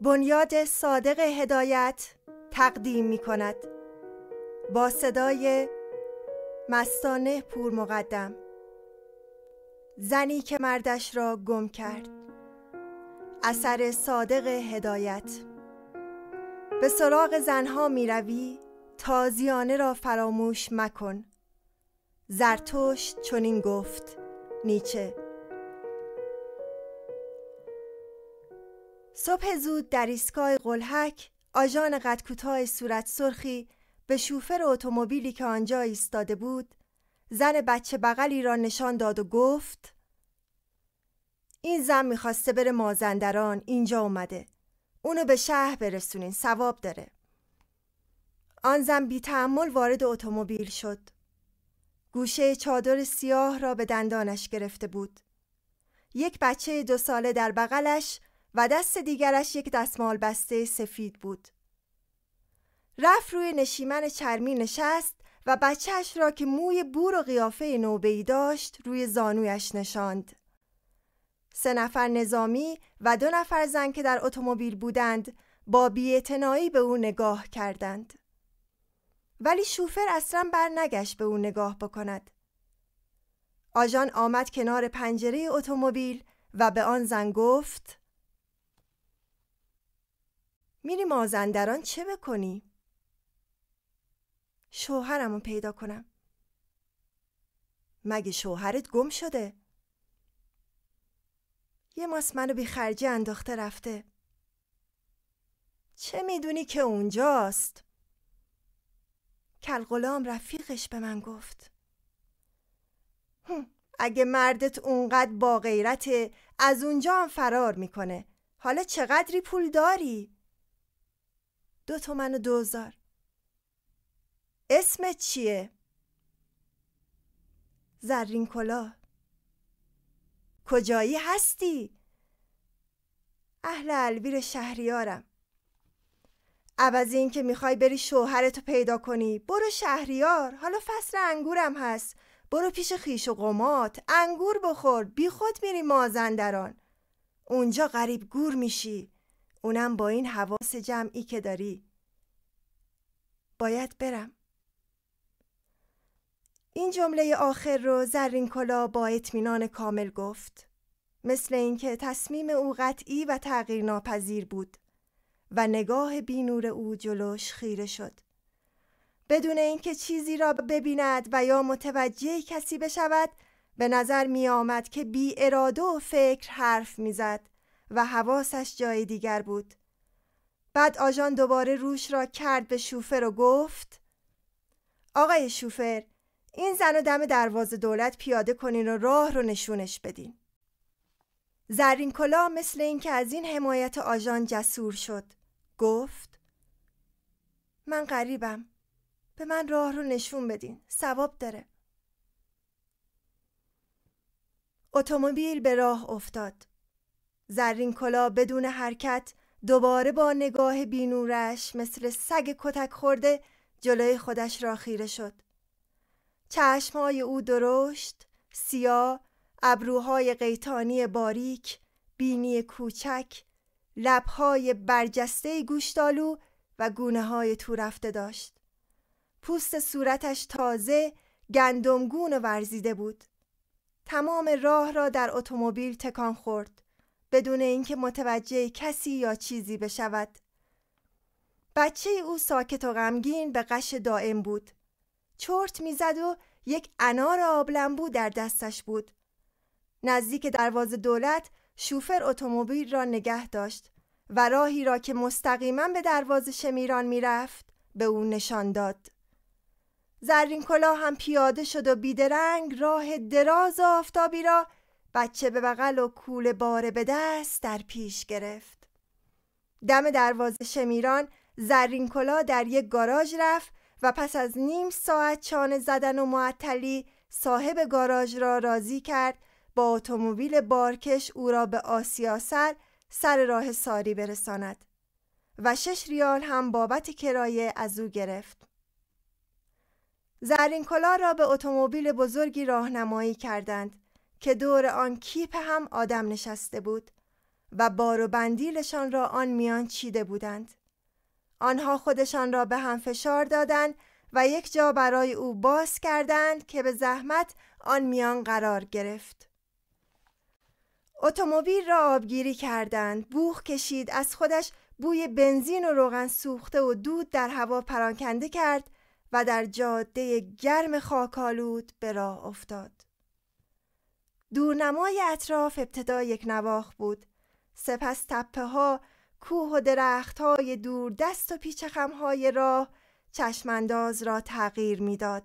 بنیاد صادق هدایت تقدیم می کند با صدای مستانه پور مقدم زنی که مردش را گم کرد اثر صادق هدایت به سراغ زنها می روی تازیانه را فراموش مکن زرتشت چنین گفت نیچه صبح زود در ایستگاه قلحک آژان قد صورت سرخی به شوفر اتومبیلی که آنجا ایستاده بود زن بچه بغلی را نشان داد و گفت این زن میخواسته بره مازندران اینجا اومده اونو به شهر برسونین ثواب داره آن زن بی تعمل وارد اتومبیل شد گوشه چادر سیاه را به دندانش گرفته بود. یک بچه دو ساله در بغلش و دست دیگرش یک دستمال بسته سفید بود. رفت روی نشیمن چرمی نشست و بچهش را که موی بور و قیافه نوبهی داشت روی زانویش نشاند. سه نفر نظامی و دو نفر زن که در اتومبیل بودند با بیعتنایی به او نگاه کردند. ولی شوفر اصلا نگشت به او نگاه بکند آژان آمد کنار پنجره اتومبیل و به آن زن گفت میری مازندران چه بکنی؟ شوهرم رو پیدا کنم مگه شوهرت گم شده؟ یه ماس منو بی خرجی انداخته رفته چه میدونی که اونجاست؟ کلغلام رفیقش به من گفت اگه مردت اونقدر با غیرته از اونجا هم فرار میکنه حالا چقدری پول داری؟ دو تومن و دوزار اسمت چیه؟ زرین کلا کجایی هستی؟ اهل الویر شهریارم عوض این که میخوای بری شوهرتو پیدا کنی برو شهریار حالا فصل انگورم هست برو پیش خیش و قمات انگور بخور بی خود میری مازندران اونجا غریب گور میشی اونم با این حواس جمعی که داری باید برم این جمله آخر رو زرین کلا با اطمینان کامل گفت مثل اینکه تصمیم او قطعی و تغییر ناپذیر بود و نگاه بینور او جلوش خیره شد بدون اینکه چیزی را ببیند و یا متوجه کسی بشود به نظر می آمد که بی اراده و فکر حرف زد و حواسش جای دیگر بود بعد آژان دوباره روش را کرد به شوفر و گفت آقای شوفر این زن و دم دروازه دولت پیاده کنین و راه رو نشونش بدین زرین کلا مثل اینکه از این حمایت آژان جسور شد گفت من غریبم به من راه رو نشون بدین ثواب داره اتومبیل به راه افتاد زرین کلا بدون حرکت دوباره با نگاه بینورش مثل سگ کتک خورده جلوی خودش را خیره شد چشمهای او درشت سیاه ابروهای قیتانی باریک بینی کوچک لبهای برجسته گوشتالو و گونه های تو رفته داشت. پوست صورتش تازه گندمگون ورزیده بود. تمام راه را در اتومبیل تکان خورد بدون اینکه متوجه کسی یا چیزی بشود. بچه او ساکت و غمگین به قش دائم بود. چرت میزد و یک انار آبلنبو در دستش بود. نزدیک دروازه دولت شوفر اتومبیل را نگه داشت و راهی را که مستقیما به دروازه شمیران میرفت به او نشان داد زرین کلا هم پیاده شد و بیدرنگ راه دراز و آفتابی را بچه به بغل و کول باره به دست در پیش گرفت دم دروازه شمیران زرین کلا در یک گاراژ رفت و پس از نیم ساعت چانه زدن و معطلی صاحب گاراژ را راضی کرد با اتومبیل بارکش او را به آسیا سر سر راه ساری برساند و شش ریال هم بابت کرایه از او گرفت. زرین کلا را به اتومبیل بزرگی راهنمایی کردند که دور آن کیپ هم آدم نشسته بود و بار و بندیلشان را آن میان چیده بودند. آنها خودشان را به هم فشار دادند و یک جا برای او باز کردند که به زحمت آن میان قرار گرفت. اتومبیل را آبگیری کردند بوخ کشید از خودش بوی بنزین و روغن سوخته و دود در هوا پراکنده کرد و در جاده گرم خاکالود به راه افتاد دورنمای اطراف ابتدا یک نواخ بود سپس تپه ها کوه و درخت های دور دست و پیچخم های راه چشمانداز را تغییر میداد.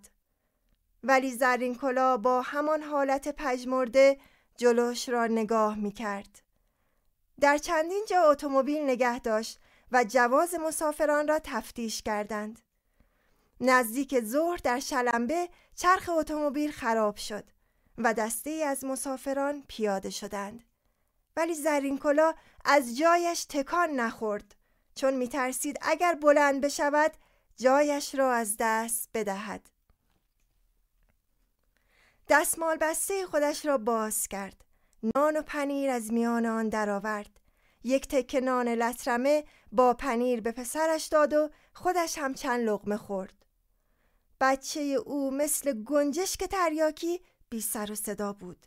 ولی زرین کلا با همان حالت پژمرده جلوش را نگاه می کرد. در چندین جا اتومبیل نگه داشت و جواز مسافران را تفتیش کردند. نزدیک ظهر در شلمبه چرخ اتومبیل خراب شد و دسته ای از مسافران پیاده شدند. ولی زرینکلا از جایش تکان نخورد چون میترسید اگر بلند بشود جایش را از دست بدهد. دستمال بسته خودش را باز کرد نان و پنیر از میان آن درآورد یک تکه نان لطرمه با پنیر به پسرش داد و خودش هم چند لغمه خورد بچه او مثل گنجشک تریاکی بی سر و صدا بود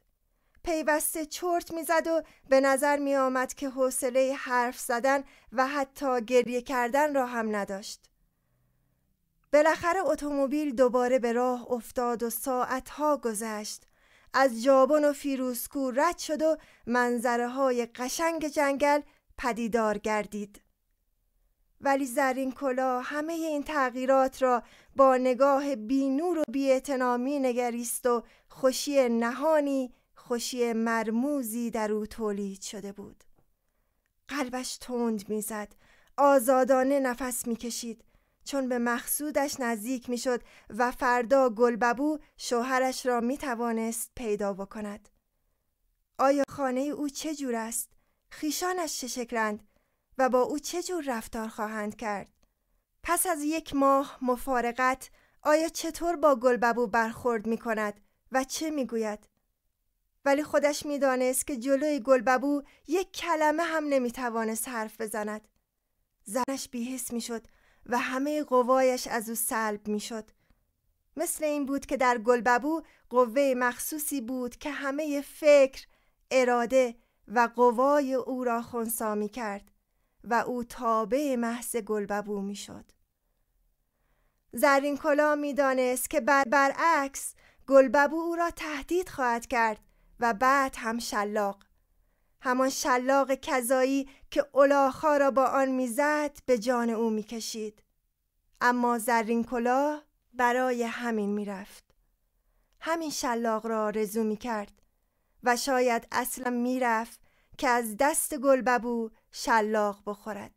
پیوسته چرت میزد و به نظر می آمد که حوصله حرف زدن و حتی گریه کردن را هم نداشت بالاخره اتومبیل دوباره به راه افتاد و ساعتها گذشت از جابون و فیروسکو رد شد و منظره های قشنگ جنگل پدیدار گردید ولی زرین کلا همه این تغییرات را با نگاه بینور و اتنامی نگریست و خوشی نهانی خوشی مرموزی در او تولید شده بود قلبش تند میزد آزادانه نفس میکشید چون به مقصودش نزدیک میشد و فردا گلببو شوهرش را می توانست پیدا بکند. آیا خانه او چه جور است؟ خیشانش چه شکلند و با او چه جور رفتار خواهند کرد؟ پس از یک ماه مفارقت آیا چطور با گلببو برخورد می کند و چه می گوید؟ ولی خودش میدانست که جلوی گلببو یک کلمه هم توانست حرف بزند. زنش بیهس میشد و همه قوایش از او سلب میشد. مثل این بود که در گلببو قوه مخصوصی بود که همه فکر، اراده و قوای او را خونسا می کرد و او تابع محض گلببو می شد. زرین کلا می دانست که بر برعکس گلببو او را تهدید خواهد کرد و بعد هم شلاق همان شلاق کذایی که اولاخا را با آن میزد به جان او میکشید اما زرین کلاه برای همین میرفت همین شلاق را می کرد و شاید اصلا میرفت که از دست گلببو شلاق بخورد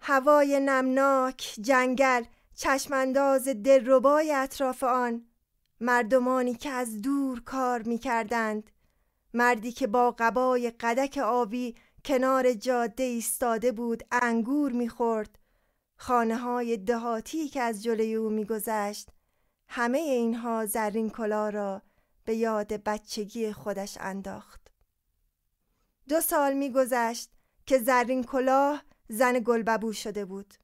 هوای نمناک جنگل چشمانداز دلربای اطراف آن مردمانی که از دور کار میکردند مردی که با قبای قدک آبی کنار جاده ایستاده بود انگور میخورد خانه های دهاتی که از جلوی او میگذشت همه اینها زرین کلا را به یاد بچگی خودش انداخت دو سال میگذشت که زرین کلاه زن گلببو شده بود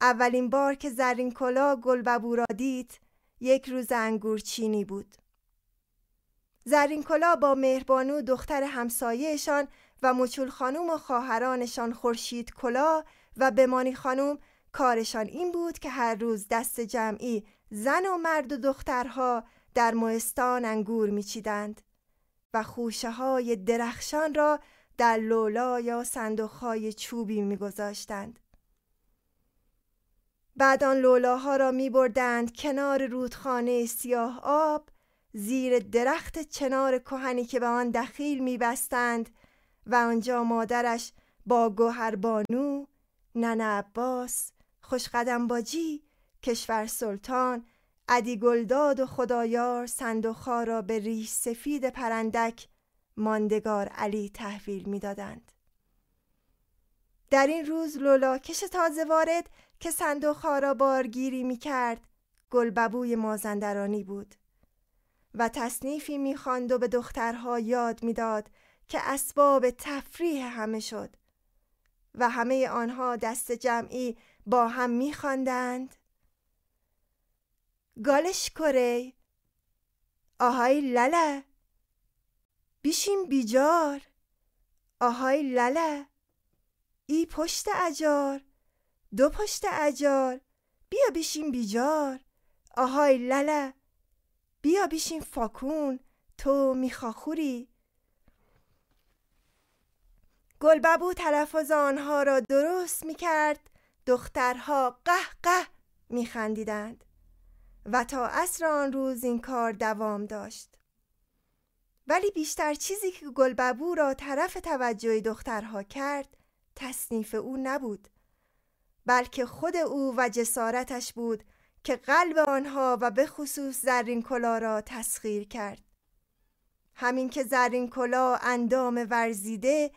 اولین بار که زرین کلاه گلببو را دید یک روز انگورچینی بود زرین کلا با مهربانو دختر همسایهشان و مچول خانوم و خواهرانشان خورشید کلا و بمانی خانوم کارشان این بود که هر روز دست جمعی زن و مرد و دخترها در موستان انگور میچیدند و خوشه های درخشان را در لولا یا صندوقهای چوبی میگذاشتند. بعد آن لولاها را می کنار رودخانه سیاه آب زیر درخت چنار کهنی که به آن دخیل میبستند و آنجا مادرش با گوهر بانو ننه عباس خوشقدم باجی کشور سلطان عدی گلداد و خدایار صندوقها را به ریش سفید پرندک ماندگار علی تحویل میدادند در این روز لولا کش تازه وارد که صندوقها را بارگیری میکرد گلببوی مازندرانی بود و تصنیفی میخواند و به دخترها یاد میداد که اسباب تفریح همه شد و همه آنها دست جمعی با هم میخواندند گالش کره آهای لله بیشیم بیجار آهای لله ای پشت اجار دو پشت اجار بیا بیشیم بیجار آهای لله بیا بیشین فاکون تو میخاخوری گلببو تلفظ آنها را درست میکرد دخترها قه قه میخندیدند و تا عصر آن روز این کار دوام داشت ولی بیشتر چیزی که گلببو را طرف توجه دخترها کرد تصنیف او نبود بلکه خود او و جسارتش بود که قلب آنها و به خصوص زرین کلا را تسخیر کرد همین که زرین کلا اندام ورزیده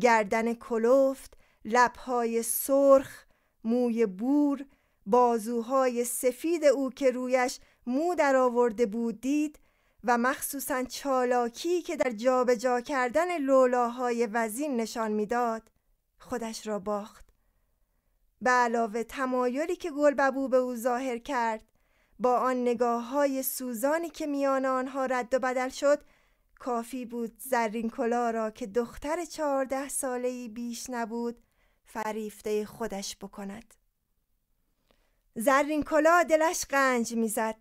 گردن کلوفت لبهای سرخ موی بور بازوهای سفید او که رویش مو در آورده بود دید و مخصوصا چالاکی که در جابجا جا کردن لولاهای وزین نشان میداد خودش را باخت به علاوه تمایلی که گلببو به او ظاهر کرد با آن نگاه های سوزانی که میان آنها رد و بدل شد کافی بود زرین کلا را که دختر چهارده ای بیش نبود فریفته خودش بکند زرین کلا دلش قنج میزد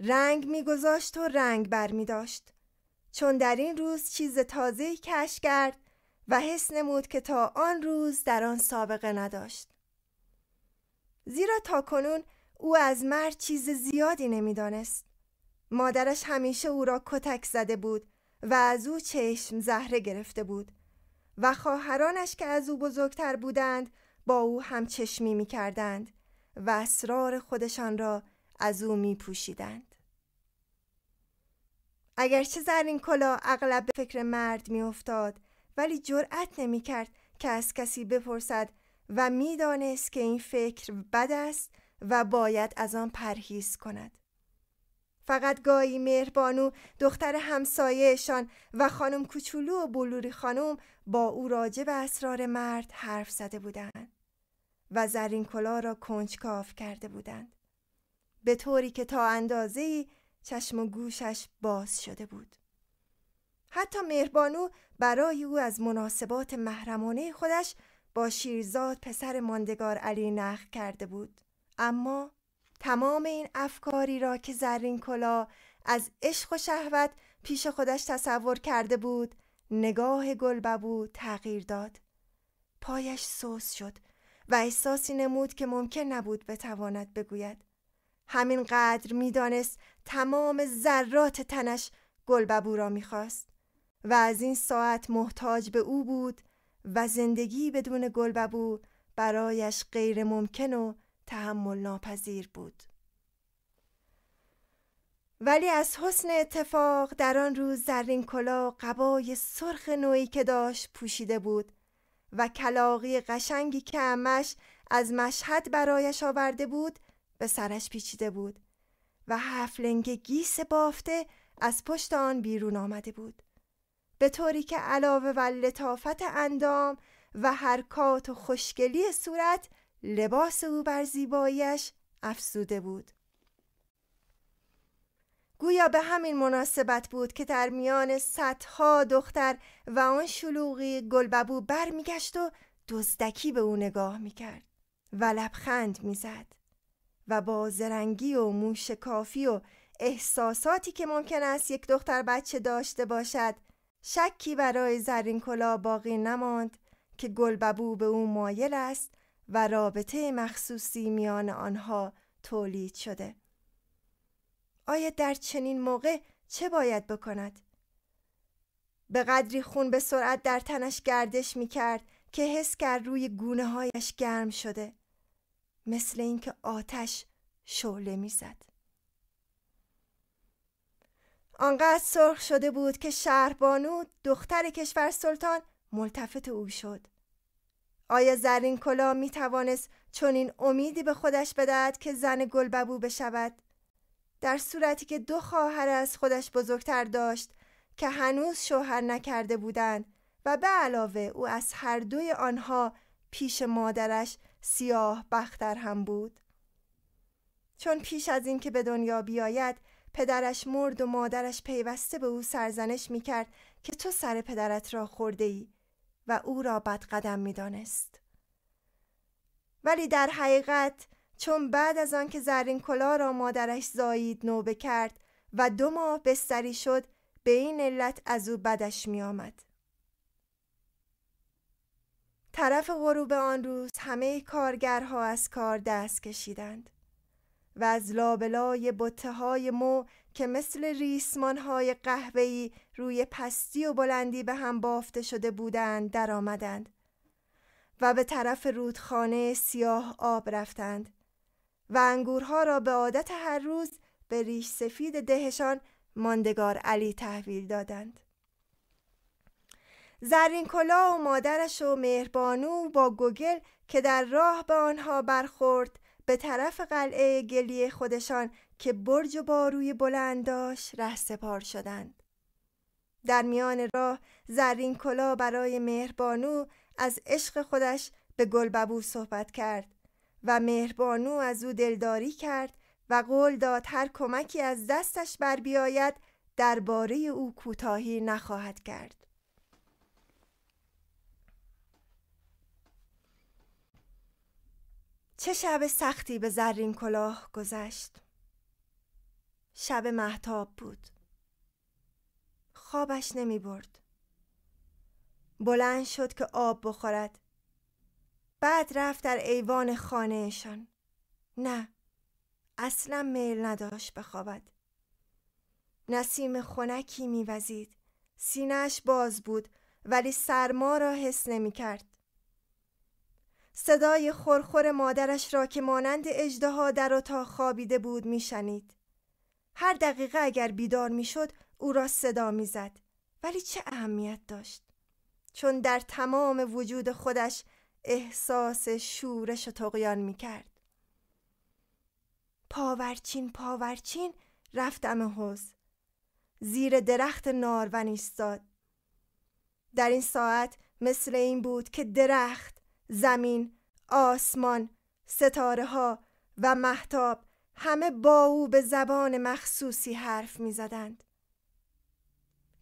رنگ میگذاشت و رنگ بر می داشت. چون در این روز چیز تازه کش کرد و حس نمود که تا آن روز در آن سابقه نداشت زیرا تا کنون او از مرد چیز زیادی نمیدانست. مادرش همیشه او را کتک زده بود و از او چشم زهره گرفته بود و خواهرانش که از او بزرگتر بودند با او هم چشمی می کردند و اسرار خودشان را از او می پوشیدند. اگرچه زرین کلا اغلب به فکر مرد می افتاد ولی جرأت نمی کرد که از کسی بپرسد و میدانست که این فکر بد است و باید از آن پرهیز کند. فقط گاهی مهربانو دختر همسایهشان و خانم کوچولو و بلوری خانم با او راجع به اسرار مرد حرف زده بودند و زرین کلا را کنجکاف کرده بودند به طوری که تا اندازه چشم و گوشش باز شده بود حتی مهربانو برای او از مناسبات محرمانه خودش با شیرزاد پسر ماندگار علی نخ کرده بود اما تمام این افکاری را که زرین کلا از عشق و شهوت پیش خودش تصور کرده بود نگاه گلببو تغییر داد پایش سوس شد و احساسی نمود که ممکن نبود بتواند بگوید همینقدر میدانست تمام ذرات تنش گلببو را میخواست و از این ساعت محتاج به او بود و زندگی بدون گلببو برایش غیر ممکن و تحمل ناپذیر بود. ولی از حسن اتفاق در آن روز زرین کلا قبای سرخ نوعی که داشت پوشیده بود و کلاقی قشنگی که امش از مشهد برایش آورده بود به سرش پیچیده بود و هفلنگ گیس بافته از پشت آن بیرون آمده بود. به طوری که علاوه و لطافت اندام و حرکات و خوشگلی صورت لباس او بر زیباییش افزوده بود گویا به همین مناسبت بود که در میان صدها دختر و آن شلوغی گلببو برمیگشت و دزدکی به او نگاه میکرد و لبخند میزد و با زرنگی و کافی و احساساتی که ممکن است یک دختر بچه داشته باشد شکی برای زرین کلا باقی نماند که گلببو به او مایل است و رابطه مخصوصی میان آنها تولید شده. آیا در چنین موقع چه باید بکند؟ به قدری خون به سرعت در تنش گردش می کرد که حس کرد روی گونه هایش گرم شده. مثل اینکه آتش شعله میزد. آنقدر سرخ شده بود که شهربانو دختر کشور سلطان ملتفت او شد آیا زرین کلا می توانست چنین امیدی به خودش بدهد که زن گلببو بشود در صورتی که دو خواهر از خودش بزرگتر داشت که هنوز شوهر نکرده بودند و به علاوه او از هر دوی آنها پیش مادرش سیاه بختر هم بود چون پیش از اینکه به دنیا بیاید پدرش مرد و مادرش پیوسته به او سرزنش میکرد که تو سر پدرت را خورده ای و او را بد قدم می ولی در حقیقت چون بعد از آنکه زرین کلا را مادرش زایید نوبه کرد و دو ماه بستری شد به این علت از او بدش می طرف غروب آن روز همه کارگرها از کار دست کشیدند. و از لابلای بطه های مو که مثل ریسمان های قهوه‌ای روی پستی و بلندی به هم بافته شده بودند درآمدند و به طرف رودخانه سیاه آب رفتند و انگورها را به عادت هر روز به ریش سفید دهشان ماندگار علی تحویل دادند زرین کلا و مادرش و مهربانو با گوگل که در راه به آنها برخورد به طرف قلعه گلی خودشان که برج و باروی بلند داشت ره سپار شدند. در میان راه زرین کلا برای مهربانو از عشق خودش به گلببو صحبت کرد و مهربانو از او دلداری کرد و قول داد هر کمکی از دستش بر بیاید درباره او کوتاهی نخواهد کرد. چه شب سختی به زرین کلاه گذشت شب محتاب بود خوابش نمی برد بلند شد که آب بخورد بعد رفت در ایوان خانهشان نه اصلا میل نداشت بخوابد نسیم خونکی میوزید سینهش باز بود ولی سرما را حس نمی صدای خورخور مادرش را که مانند اجدها در اتاق خوابیده بود میشنید. هر دقیقه اگر بیدار میشد او را صدا میزد ولی چه اهمیت داشت چون در تمام وجود خودش احساس شورش و تقیان کرد. پاورچین پاورچین رفتم حوز زیر درخت نارون ایستاد در این ساعت مثل این بود که درخت زمین، آسمان، ستاره ها و محتاب همه با او به زبان مخصوصی حرف می زدند.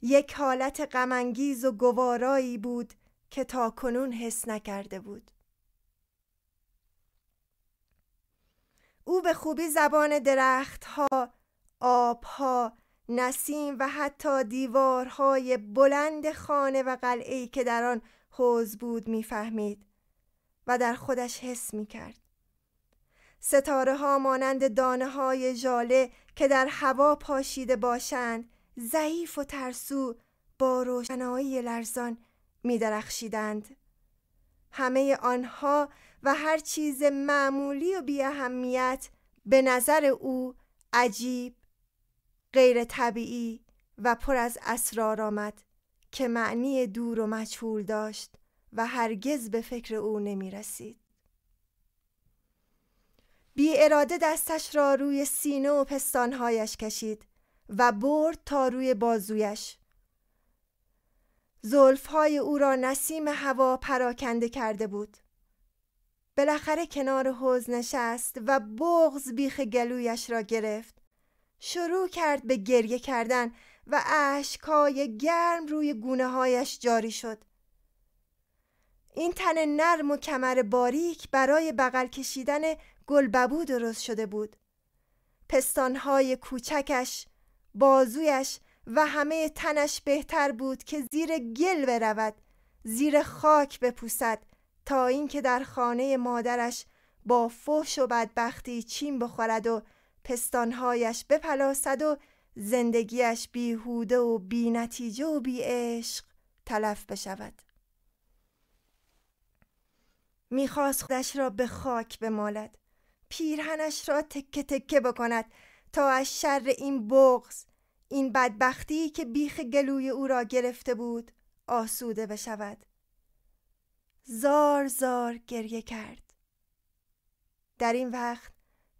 یک حالت غمانگیز و گوارایی بود که تا کنون حس نکرده بود. او به خوبی زبان درختها، آبها، نسیم و حتی دیوارهای بلند خانه و قلعه‌ای که در آن حوز بود میفهمید و در خودش حس می کرد. ستاره ها مانند دانه های جاله که در هوا پاشیده باشند ضعیف و ترسو با روشنایی لرزان می درخشیدند. همه آنها و هر چیز معمولی و بی اهمیت به نظر او عجیب، غیر طبیعی و پر از اسرار آمد که معنی دور و مجهول داشت. و هرگز به فکر او نمی رسید. بی اراده دستش را روی سینه و پستانهایش کشید و برد تا روی بازویش. زلفهای او را نسیم هوا پراکنده کرده بود. بالاخره کنار حوز نشست و بغز بیخ گلویش را گرفت. شروع کرد به گریه کردن و عشقای گرم روی گونه هایش جاری شد. این تن نرم و کمر باریک برای بغل کشیدن گلببو درست شده بود پستانهای کوچکش بازویش و همه تنش بهتر بود که زیر گل برود زیر خاک بپوسد تا اینکه در خانه مادرش با فوش و بدبختی چیم بخورد و پستانهایش بپلاسد و زندگیش بیهوده و بینتیجه و بی عشق تلف بشود میخواست خودش را به خاک بمالد پیرهنش را تکه تکه بکند تا از شر این بغز این بدبختی که بیخ گلوی او را گرفته بود آسوده بشود زار زار گریه کرد در این وقت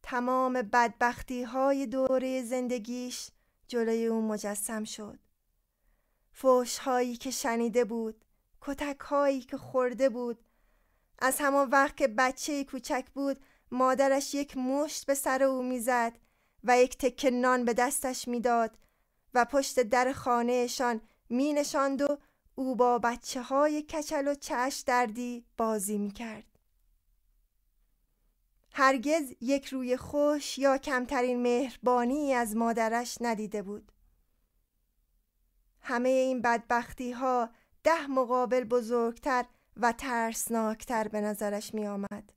تمام بدبختی های دوره زندگیش جلوی او مجسم شد فوش هایی که شنیده بود کتک هایی که خورده بود از همان وقت که بچه کوچک بود مادرش یک مشت به سر او میزد و یک تک نان به دستش میداد و پشت در خانهشان می نشاند و او با بچه های کچل و چش دردی بازی می کرد. هرگز یک روی خوش یا کمترین مهربانی از مادرش ندیده بود. همه این بدبختی ها ده مقابل بزرگتر و ترسناکتر به نظرش می آمد.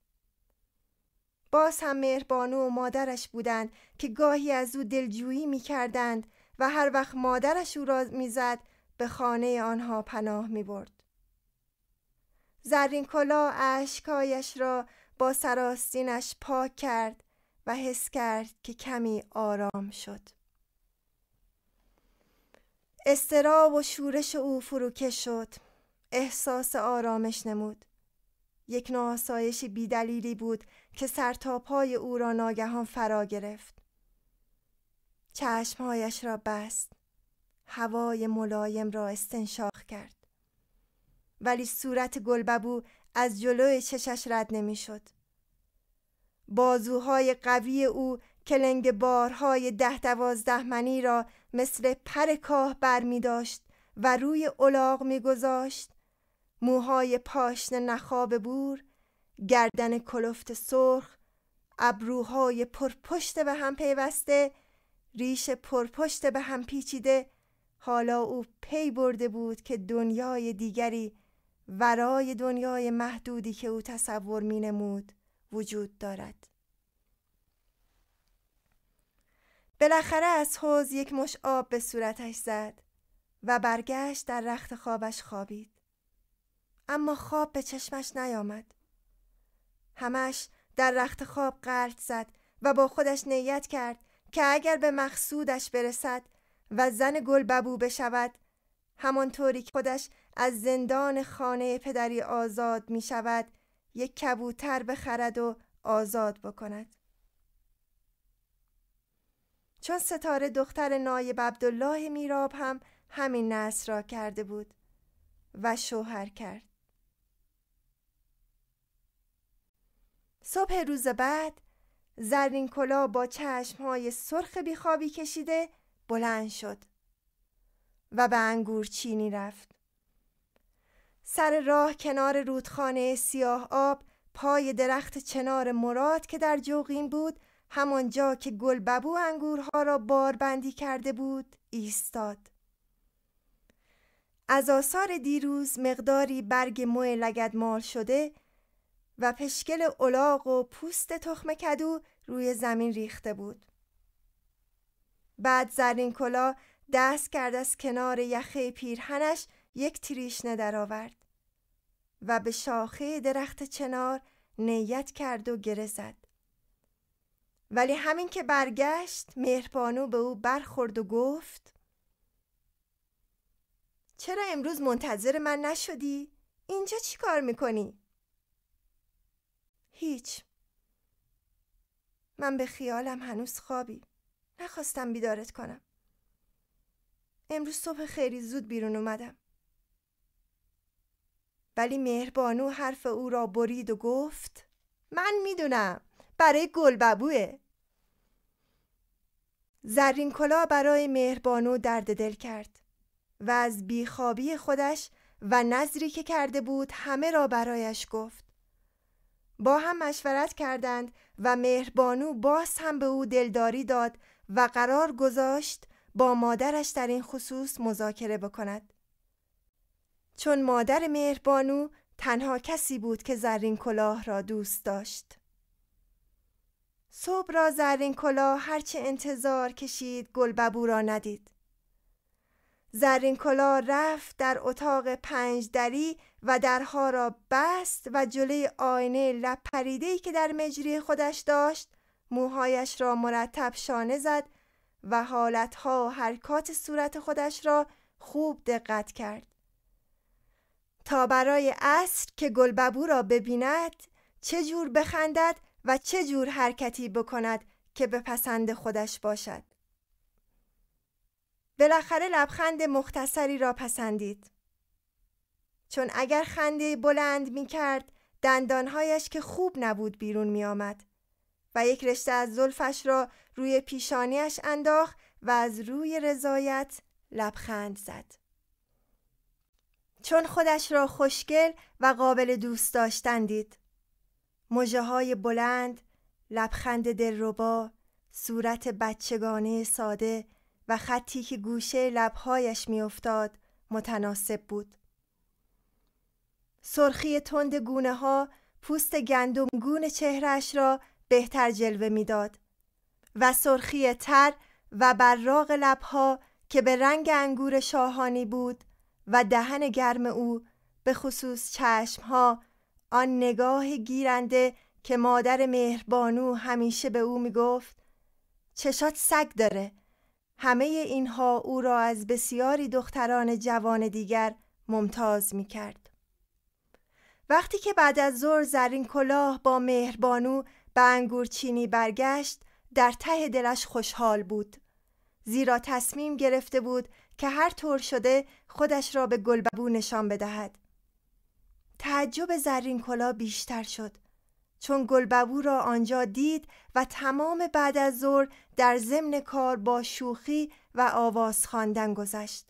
باز هم مهربانو و مادرش بودند که گاهی از او دلجویی می کردند و هر وقت مادرش او را زد به خانه آنها پناه می برد. زرین کلا اشکایش را با سراستینش پاک کرد و حس کرد که کمی آرام شد. استراب و شورش او فروکش شد احساس آرامش نمود. یک ناسایش بیدلیلی بود که سرتاپای پای او را ناگهان فرا گرفت. چشمهایش را بست. هوای ملایم را استنشاق کرد. ولی صورت گلببو از جلوی چشش رد نمیشد. بازوهای قوی او کلنگ بارهای ده دوازده منی را مثل پر کاه بر می داشت و روی اولاغ می گذاشت موهای پاشن نخاب بور گردن کلفت سرخ ابروهای پرپشت به هم پیوسته ریش پرپشت به هم پیچیده حالا او پی برده بود که دنیای دیگری ورای دنیای محدودی که او تصور می نمود وجود دارد. بالاخره از حوز یک مش آب به صورتش زد و برگشت در رخت خوابش خوابید. اما خواب به چشمش نیامد همش در رخت خواب قرد زد و با خودش نیت کرد که اگر به مقصودش برسد و زن گل ببو بشود همانطوری که خودش از زندان خانه پدری آزاد می شود یک کبوتر بخرد و آزاد بکند چون ستاره دختر نایب عبدالله میراب هم همین نصر را کرده بود و شوهر کرد صبح روز بعد زرین کلا با های سرخ بیخوابی کشیده بلند شد و به انگور چینی رفت. سر راه کنار رودخانه سیاه آب پای درخت چنار مراد که در جوقین بود همانجا که گل ببو انگورها را باربندی کرده بود ایستاد. از آثار دیروز مقداری برگ لگد لگدمال شده و پشکل اولاغ و پوست تخم کدو روی زمین ریخته بود. بعد زرین کلا دست کرد از کنار یخه پیرهنش یک تریشنه درآورد و به شاخه درخت چنار نیت کرد و گره زد. ولی همین که برگشت مهربانو به او برخورد و گفت چرا امروز منتظر من نشدی؟ اینجا چی کار میکنی؟ هیچ من به خیالم هنوز خوابی نخواستم بیدارت کنم امروز صبح خیلی زود بیرون اومدم ولی مهربانو حرف او را برید و گفت من میدونم برای گلببوه زرین کلا برای مهربانو درد دل کرد و از بیخوابی خودش و نظری که کرده بود همه را برایش گفت با هم مشورت کردند و مهربانو باز هم به او دلداری داد و قرار گذاشت با مادرش در این خصوص مذاکره بکند. چون مادر مهربانو تنها کسی بود که زرین کلاه را دوست داشت. صبح را زرین کلاه هرچه انتظار کشید گلببو را ندید. زرین کلاه رفت در اتاق پنج دری و درها را بست و جلوی آینه لب که در مجری خودش داشت موهایش را مرتب شانه زد و حالتها و حرکات صورت خودش را خوب دقت کرد تا برای عصر که گلببو را ببیند چه جور بخندد و چه جور حرکتی بکند که به پسند خودش باشد بالاخره لبخند مختصری را پسندید چون اگر خنده بلند می کرد دندانهایش که خوب نبود بیرون می آمد و یک رشته از زلفش را روی پیشانیش انداخت و از روی رضایت لبخند زد. چون خودش را خوشگل و قابل دوست داشتن دید. مجه های بلند، لبخند دلربا، صورت بچگانه ساده و خطی که گوشه لبهایش میافتاد متناسب بود. سرخی تند گونه ها پوست گندم گون چهرش را بهتر جلوه میداد و سرخی تر و براغ لبها که به رنگ انگور شاهانی بود و دهن گرم او به خصوص چشم ها آن نگاه گیرنده که مادر مهربانو همیشه به او گفت چشات سگ داره همه اینها او را از بسیاری دختران جوان دیگر ممتاز کرد وقتی که بعد از ظهر زرین کلاه با مهربانو به انگورچینی برگشت در ته دلش خوشحال بود زیرا تصمیم گرفته بود که هر طور شده خودش را به گلببو نشان بدهد تعجب زرین کلاه بیشتر شد چون گلببو را آنجا دید و تمام بعد از ظهر در ضمن کار با شوخی و آواز خواندن گذشت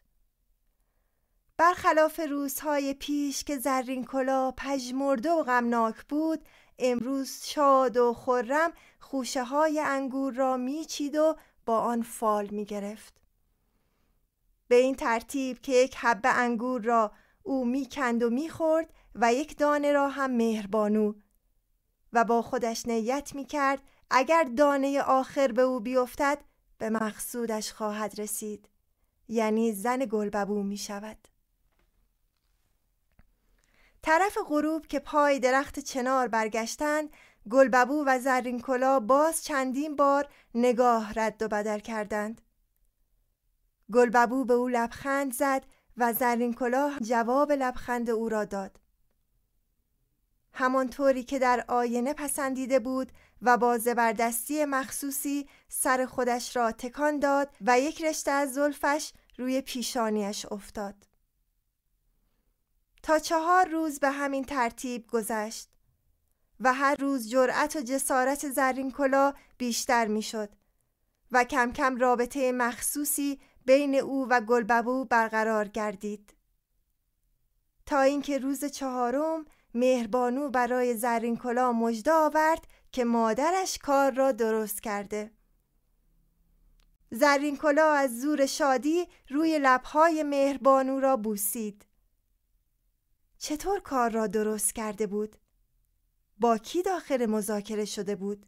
برخلاف روزهای پیش که زرین کلا پژمرده و غمناک بود امروز شاد و خورم خوشه های انگور را میچید و با آن فال میگرفت به این ترتیب که یک حبه انگور را او میکند و میخورد و یک دانه را هم مهربانو و با خودش نیت میکرد اگر دانه آخر به او بیفتد به مقصودش خواهد رسید یعنی زن گلببو می شود. طرف غروب که پای درخت چنار برگشتند گلببو و زرین کلا باز چندین بار نگاه رد و بدل کردند گلببو به او لبخند زد و زرین کلا جواب لبخند او را داد همانطوری که در آینه پسندیده بود و با زبردستی مخصوصی سر خودش را تکان داد و یک رشته از زلفش روی پیشانیش افتاد تا چهار روز به همین ترتیب گذشت و هر روز جرأت و جسارت زرین کلا بیشتر میشد و کم کم رابطه مخصوصی بین او و گلببو برقرار گردید تا اینکه روز چهارم مهربانو برای زرین کلا مژده آورد که مادرش کار را درست کرده زرین کلا از زور شادی روی لبهای مهربانو را بوسید چطور کار را درست کرده بود؟ با کی داخل مذاکره شده بود؟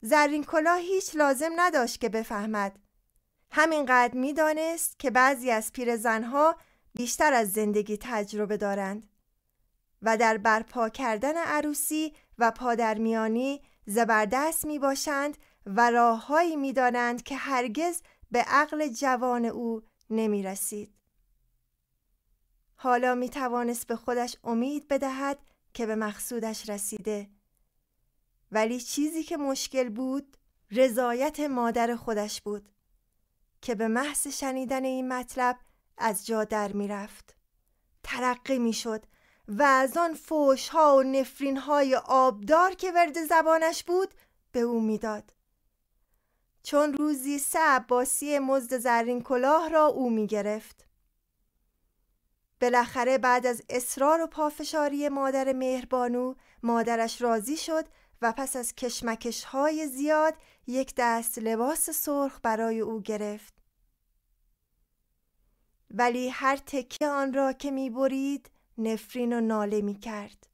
زرین کلا هیچ لازم نداشت که بفهمد. همینقدر دانست که بعضی از پیرزنها بیشتر از زندگی تجربه دارند و در برپا کردن عروسی و پادرمیانی زبردست می باشند و راههایی می دانند که هرگز به عقل جوان او نمی رسید. حالا می توانست به خودش امید بدهد که به مقصودش رسیده ولی چیزی که مشکل بود رضایت مادر خودش بود که به محض شنیدن این مطلب از جا در رفت. ترقی میشد و از آن فوش ها و نفرین های آبدار که ورد زبانش بود به او میداد چون روزی سه عباسی مزد زرین کلاه را او می گرفت. بالاخره بعد از اصرار و پافشاری مادر مهربانو مادرش راضی شد و پس از کشمکش های زیاد یک دست لباس سرخ برای او گرفت. ولی هر تکه آن را که می برید نفرین و ناله می کرد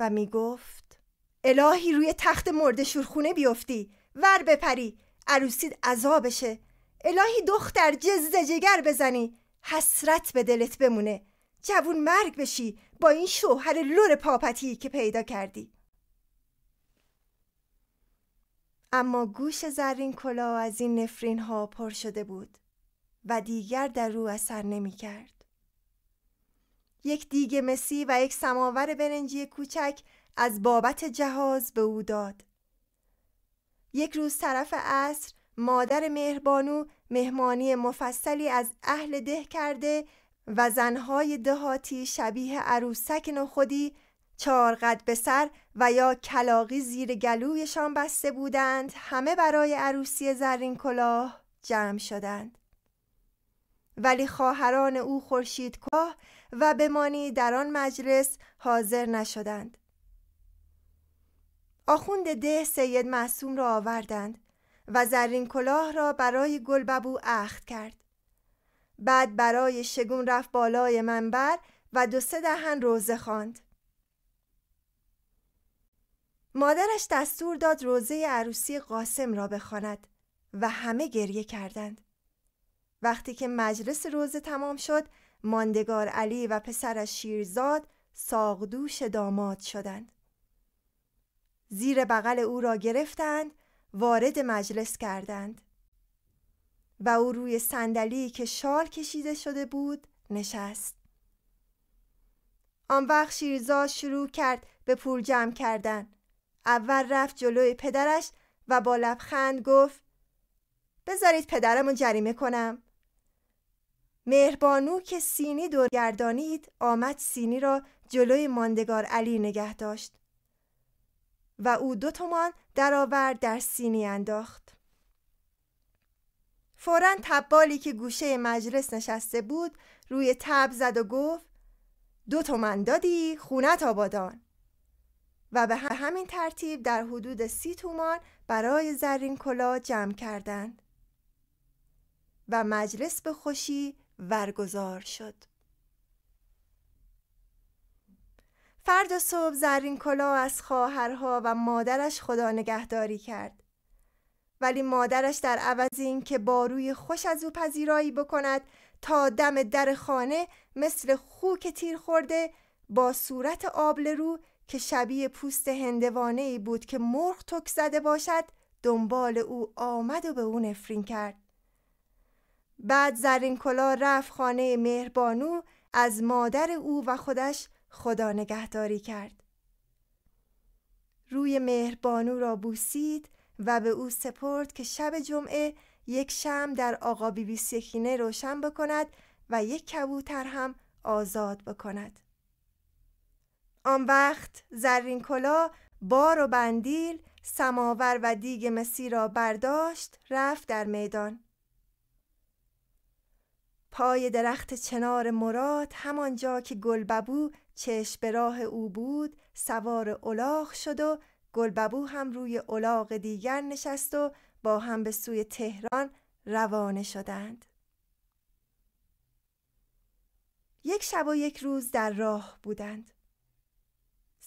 و می گفت الهی روی تخت مرد شورخونه بیفتی ور بپری عروسید عذابشه الهی دختر جز جگر بزنی حسرت به دلت بمونه جوون مرگ بشی با این شوهر لور پاپتی که پیدا کردی اما گوش زرین کلا از این نفرین ها پر شده بود و دیگر در رو اثر نمی کرد. یک دیگه مسی و یک سماور برنجی کوچک از بابت جهاز به او داد. یک روز طرف عصر مادر مهربانو مهمانی مفصلی از اهل ده کرده و زنهای دهاتی شبیه عروسک نخودی قد به سر و یا کلاقی زیر گلویشان بسته بودند همه برای عروسی زرین کلاه جمع شدند ولی خواهران او خورشید کاه و بمانی در آن مجلس حاضر نشدند آخوند ده سید معصوم را آوردند و زرین کلاه را برای گلببو عخت کرد بعد برای شگون رفت بالای منبر و دو سه دهن روزه خواند. مادرش دستور داد روزه عروسی قاسم را بخواند و همه گریه کردند. وقتی که مجلس روزه تمام شد، ماندگار علی و پسرش شیرزاد ساقدوش داماد شدند. زیر بغل او را گرفتند، وارد مجلس کردند. و او روی صندلی که شال کشیده شده بود نشست. آن وقت شیرزا شروع کرد به پول جمع کردن. اول رفت جلوی پدرش و با لبخند گفت بذارید پدرمو جریمه کنم. مهربانو که سینی دور گردانید آمد سینی را جلوی ماندگار علی نگه داشت و او دو تومان درآورد در سینی انداخت. فورا تبالی که گوشه مجلس نشسته بود روی تب زد و گفت دو تومن دادی خونت آبادان و به همین ترتیب در حدود سی تومان برای زرین کلا جمع کردند و مجلس به خوشی ورگزار شد فردا صبح زرین کلا از خواهرها و مادرش خدا نگهداری کرد ولی مادرش در عوض این که با روی خوش از او پذیرایی بکند تا دم در خانه مثل خوک تیر خورده با صورت رو که شبیه پوست هندوانه ای بود که مرغ تک زده باشد دنبال او آمد و به او نفرین کرد بعد زرین کلا رفت خانه مهربانو از مادر او و خودش خدا نگهداری کرد روی مهربانو را بوسید و به او سپرد که شب جمعه یک شم در آقا بی بی روشن بکند و یک کبوتر هم آزاد بکند. آن وقت زرین کلا بار و بندیل سماور و دیگ مسی را برداشت رفت در میدان. پای درخت چنار مراد همانجا که گلببو چشم به راه او بود سوار الاغ شد و گلببو هم روی اولاغ دیگر نشست و با هم به سوی تهران روانه شدند. یک شب و یک روز در راه بودند.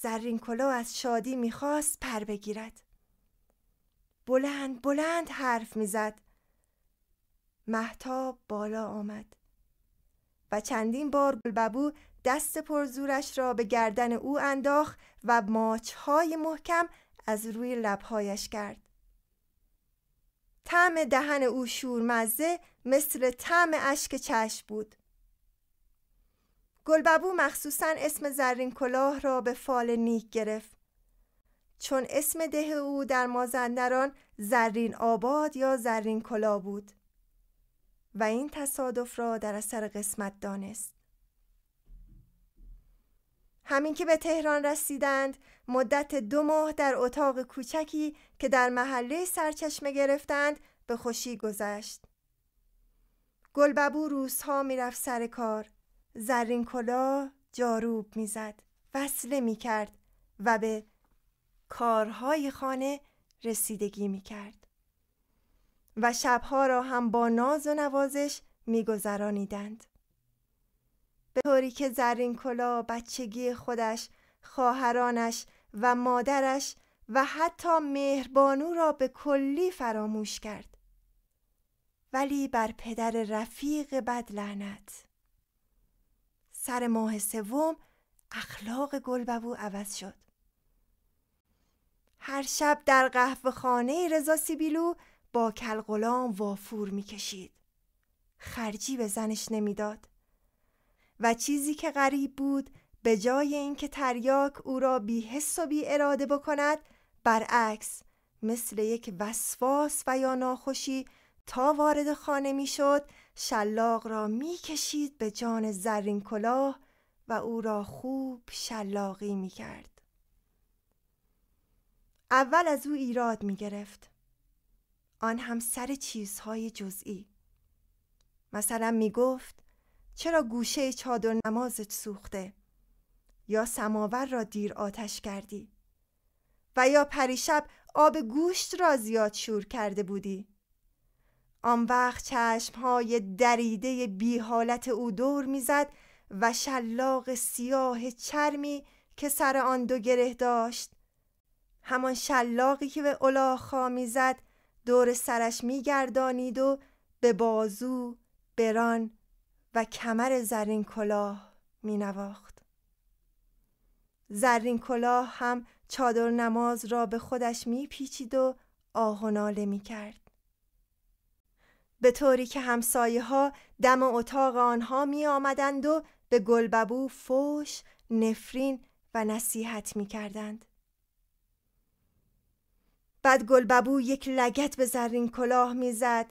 زرین کلا از شادی میخواست پر بگیرد. بلند بلند حرف میزد. محتاب بالا آمد و چندین بار گلببو دست پرزورش را به گردن او انداخت و های محکم از روی لبهایش کرد. طعم دهن او شورمزه مثل طعم اشک چشم بود. گلببو مخصوصا اسم زرین کلاه را به فال نیک گرفت. چون اسم ده او در مازندران زرین آباد یا زرین کلاه بود و این تصادف را در اثر قسمت دانست. همین که به تهران رسیدند مدت دو ماه در اتاق کوچکی که در محله سرچشمه گرفتند به خوشی گذشت گلببو روزها میرفت سر کار زرین کلا جاروب میزد وصله میکرد و به کارهای خانه رسیدگی میکرد و شبها را هم با ناز و نوازش میگذرانیدند به طوری که زرین کلا بچگی خودش خواهرانش و مادرش و حتی مهربانو را به کلی فراموش کرد ولی بر پدر رفیق بد لعنت سر ماه سوم اخلاق گلبوو عوض شد هر شب در قهوه خانه رضا سیبیلو با کلغلام وافور میکشید خرجی به زنش نمیداد و چیزی که غریب بود به جای اینکه تریاک او را بی حس و بی اراده بکند برعکس مثل یک وسواس و یا ناخوشی تا وارد خانه میشد شلاق را میکشید به جان زرین کلاه و او را خوب شلاقی میکرد اول از او ایراد میگرفت، آن هم سر چیزهای جزئی. مثلا می چرا گوشه چادر نمازت سوخته یا سماور را دیر آتش کردی و یا پریشب آب گوشت را زیاد شور کرده بودی آن وقت های دریده بی حالت او دور میزد و شلاق سیاه چرمی که سر آن دو گره داشت همان شلاقی که به اولاخا میزد دور سرش میگردانید و به بازو بران و کمر زرین کلاه می نواخت. زرین کلاه هم چادر نماز را به خودش می پیچید و آه و ناله می کرد. به طوری که همسایه ها دم اتاق آنها می آمدند و به گلببو فوش، نفرین و نصیحت می کردند. بعد گلببو یک لگت به زرین کلاه میزد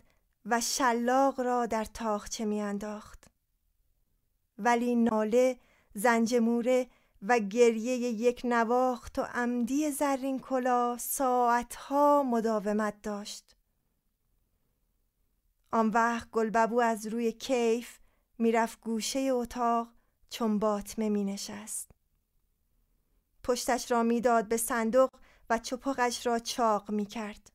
و شلاق را در تاخچه میانداخت. ولی ناله زنجموره و گریه یک نواخت و عمدی زرین کلا ساعتها مداومت داشت آن وقت گلببو از روی کیف میرفت گوشه اتاق چون باطمه می نشست. پشتش را میداد به صندوق و چپقش را چاق می کرد.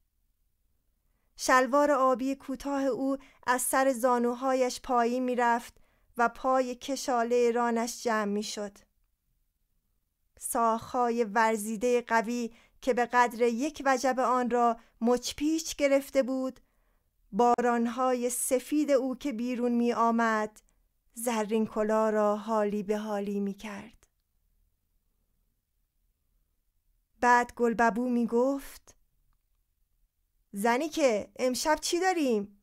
شلوار آبی کوتاه او از سر زانوهایش پایی میرفت و پای کشاله رانش جمع می شد. ساخهای ورزیده قوی که به قدر یک وجب آن را مچپیچ گرفته بود بارانهای سفید او که بیرون می آمد زرین کلا را حالی به حالی می کرد. بعد گلببو می گفت زنی که امشب چی داریم؟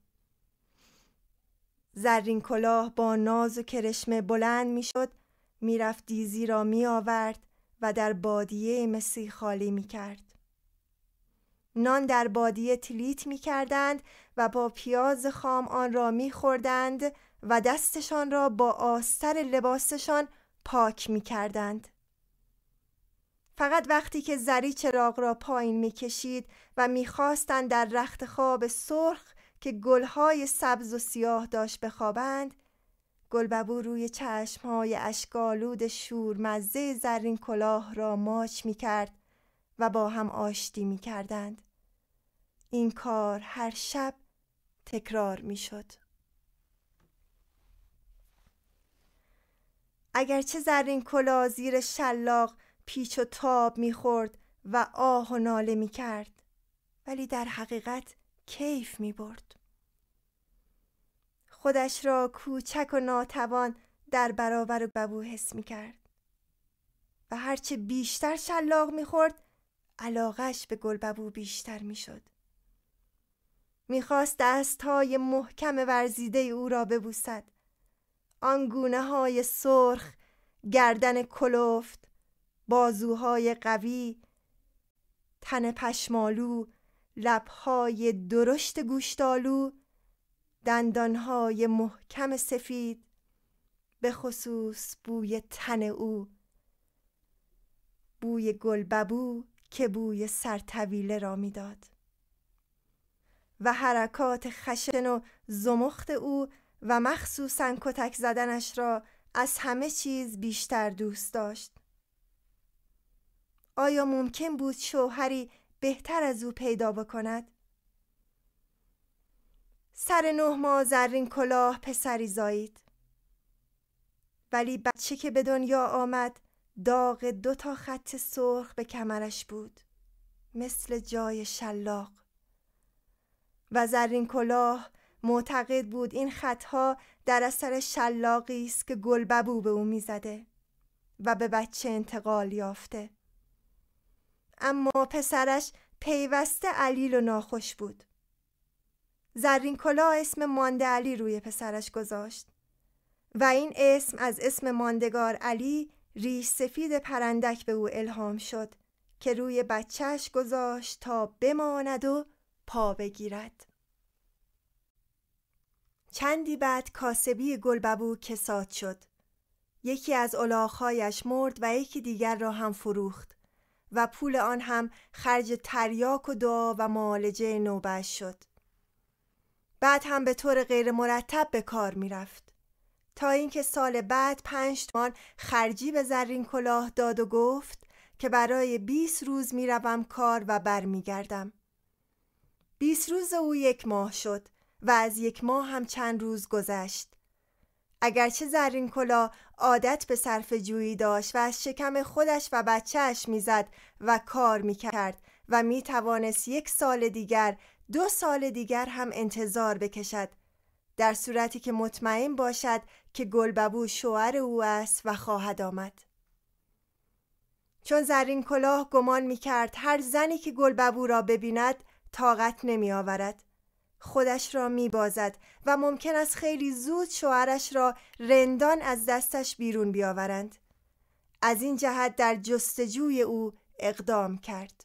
زرین کلاه با ناز و کرشمه بلند میشد میرفت دیزی را می آورد و در بادیه مسی خالی می کرد. نان در بادیه تلیت می کردند و با پیاز خام آن را می خوردند و دستشان را با آستر لباسشان پاک می کردند. فقط وقتی که زری چراغ را پایین میکشید و میخواستند در رخت خواب سرخ که گلهای سبز و سیاه داشت بخوابند گلببو روی چشمهای اشکالود شور مزه زرین کلاه را ماچ می کرد و با هم آشتی می کردند. این کار هر شب تکرار می شد. اگرچه زرین کلاه زیر شلاق پیچ و تاب می خورد و آه و ناله می کرد ولی در حقیقت کیف می برد. خودش را کوچک و ناتوان در برابر ببو حس می کرد. و هرچه بیشتر شلاق می خورد علاقش به ببو بیشتر می شد. می خواست دست های محکم ورزیده او را ببوسد. آن گونه های سرخ، گردن کلوفت، بازوهای قوی، تن پشمالو لبهای درشت گوشتالو دندانهای محکم سفید به خصوص بوی تن او بوی گلببو که بوی سرطویله را میداد و حرکات خشن و زمخت او و مخصوصا کتک زدنش را از همه چیز بیشتر دوست داشت آیا ممکن بود شوهری بهتر از او پیدا بکند سر نه ماه زرین کلاه پسری زایید ولی بچه که به دنیا آمد داغ دو تا خط سرخ به کمرش بود مثل جای شلاق و زرین کلاه معتقد بود این خطها در اثر شلاقی است که گلببو به او میزده و به بچه انتقال یافته اما پسرش پیوسته علیل و ناخوش بود زرین کلا اسم مانده علی روی پسرش گذاشت و این اسم از اسم ماندگار علی ریش سفید پرندک به او الهام شد که روی بچهش گذاشت تا بماند و پا بگیرد چندی بعد کاسبی گلببو کساد شد یکی از الاغهایش مرد و یکی دیگر را هم فروخت و پول آن هم خرج تریاک و دعا و معالجه نوبش شد. بعد هم به طور غیر مرتب به کار رفت تا اینکه سال بعد پنج تومان خرجی به زرین کلاه داد و گفت که برای 20 روز میروم کار و برمیگردم. 20 روز او یک ماه شد و از یک ماه هم چند روز گذشت. اگرچه زرین کلاه عادت به صرف جویی داشت و از شکم خودش و بچهش میزد و کار میکرد و میتوانست یک سال دیگر دو سال دیگر هم انتظار بکشد در صورتی که مطمئن باشد که گلببو شوهر او است و خواهد آمد چون زرین کلاه گمان می کرد هر زنی که گلببو را ببیند طاقت نمی آورد. خودش را می بازد و ممکن است خیلی زود شوهرش را رندان از دستش بیرون بیاورند از این جهت در جستجوی او اقدام کرد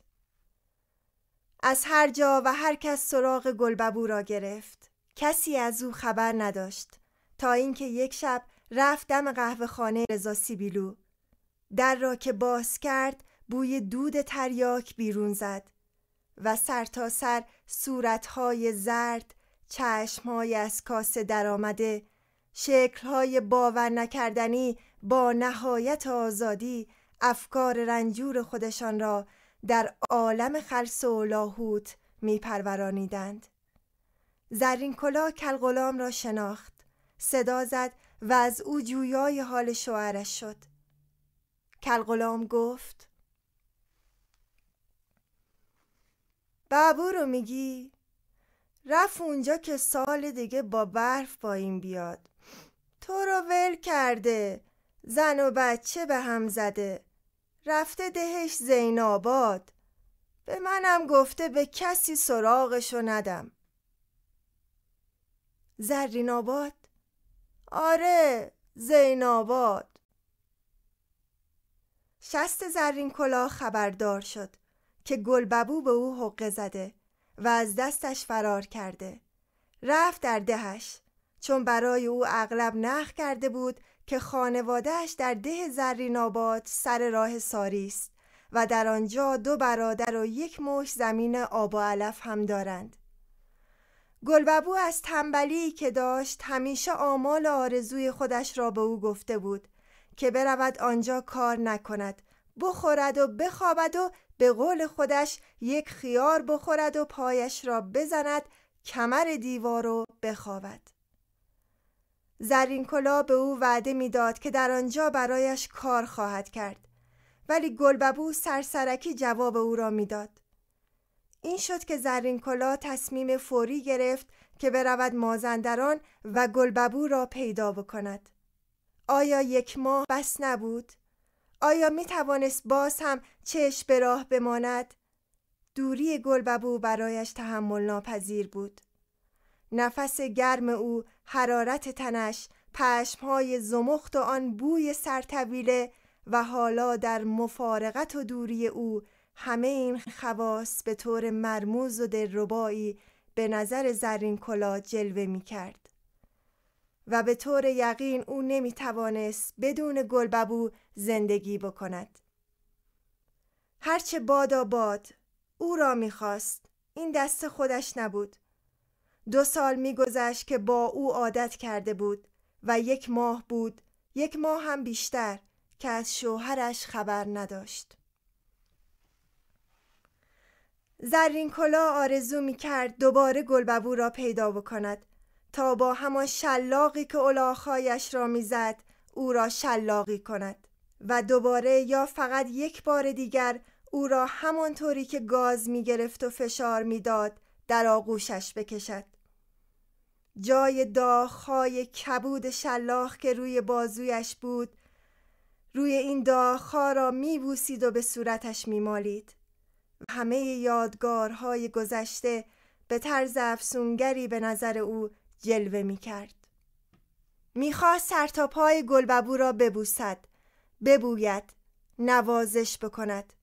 از هر جا و هر کس سراغ گلببو را گرفت کسی از او خبر نداشت تا اینکه یک شب رفت دم قهوه خانه رضا سیبیلو در را که باز کرد بوی دود تریاک بیرون زد و سر تا سر صورتهای زرد های از کاسه درآمده های باور نکردنی با نهایت آزادی افکار رنجور خودشان را در عالم خلص و لاهوت میپرورانیدند زرین کلا کلغلام را شناخت صدا زد و از او جویای حال شوهرش شد کلغلام گفت بابو رو میگی رفت اونجا که سال دیگه با برف این بیاد تو رو ول کرده زن و بچه به هم زده رفته دهش زیناباد به منم گفته به کسی سراغشو ندم زرین آباد آره زیناباد شست زرین کلاه خبردار شد که گلببو به او حقه زده و از دستش فرار کرده رفت در دهش چون برای او اغلب نخ کرده بود که خانوادهش در ده زرین آباد سر راه ساری است و در آنجا دو برادر و یک مش زمین آب و علف هم دارند گلببو از تنبلی که داشت همیشه آمال آرزوی خودش را به او گفته بود که برود آنجا کار نکند بخورد و بخوابد و به قول خودش یک خیار بخورد و پایش را بزند کمر دیوار و بخوابد زرین کلا به او وعده میداد که در آنجا برایش کار خواهد کرد ولی گلببو سرسرکی جواب او را میداد این شد که زرین کلا تصمیم فوری گرفت که برود مازندران و گلببو را پیدا بکند آیا یک ماه بس نبود؟ آیا می توانست باز هم چشم به راه بماند؟ دوری ببو برایش تحمل ناپذیر بود. نفس گرم او، حرارت تنش، پشمهای زمخت و آن بوی سرطویله و حالا در مفارقت و دوری او همه این خواص به طور مرموز و دلربایی به نظر زرین کلا جلوه می کرد. و به طور یقین او نمی توانست بدون گلببو زندگی بکند هرچه و باد او را میخواست این دست خودش نبود دو سال میگذشت که با او عادت کرده بود و یک ماه بود یک ماه هم بیشتر که از شوهرش خبر نداشت زرین کلا آرزو می کرد دوباره گلببو را پیدا بکند تا با همان شلاقی که الاخایش را میزد او را شلاقی کند و دوباره یا فقط یک بار دیگر او را همانطوری که گاز می گرفت و فشار میداد در آغوشش بکشد جای داخهای کبود شلاخ که روی بازویش بود روی این داخها را میبوسید و به صورتش میمالید همه یادگارهای گذشته به طرز افسونگری به نظر او جلوه میکرد میخواست سرتاپای گلببو را ببوسد ببوید نوازش بکند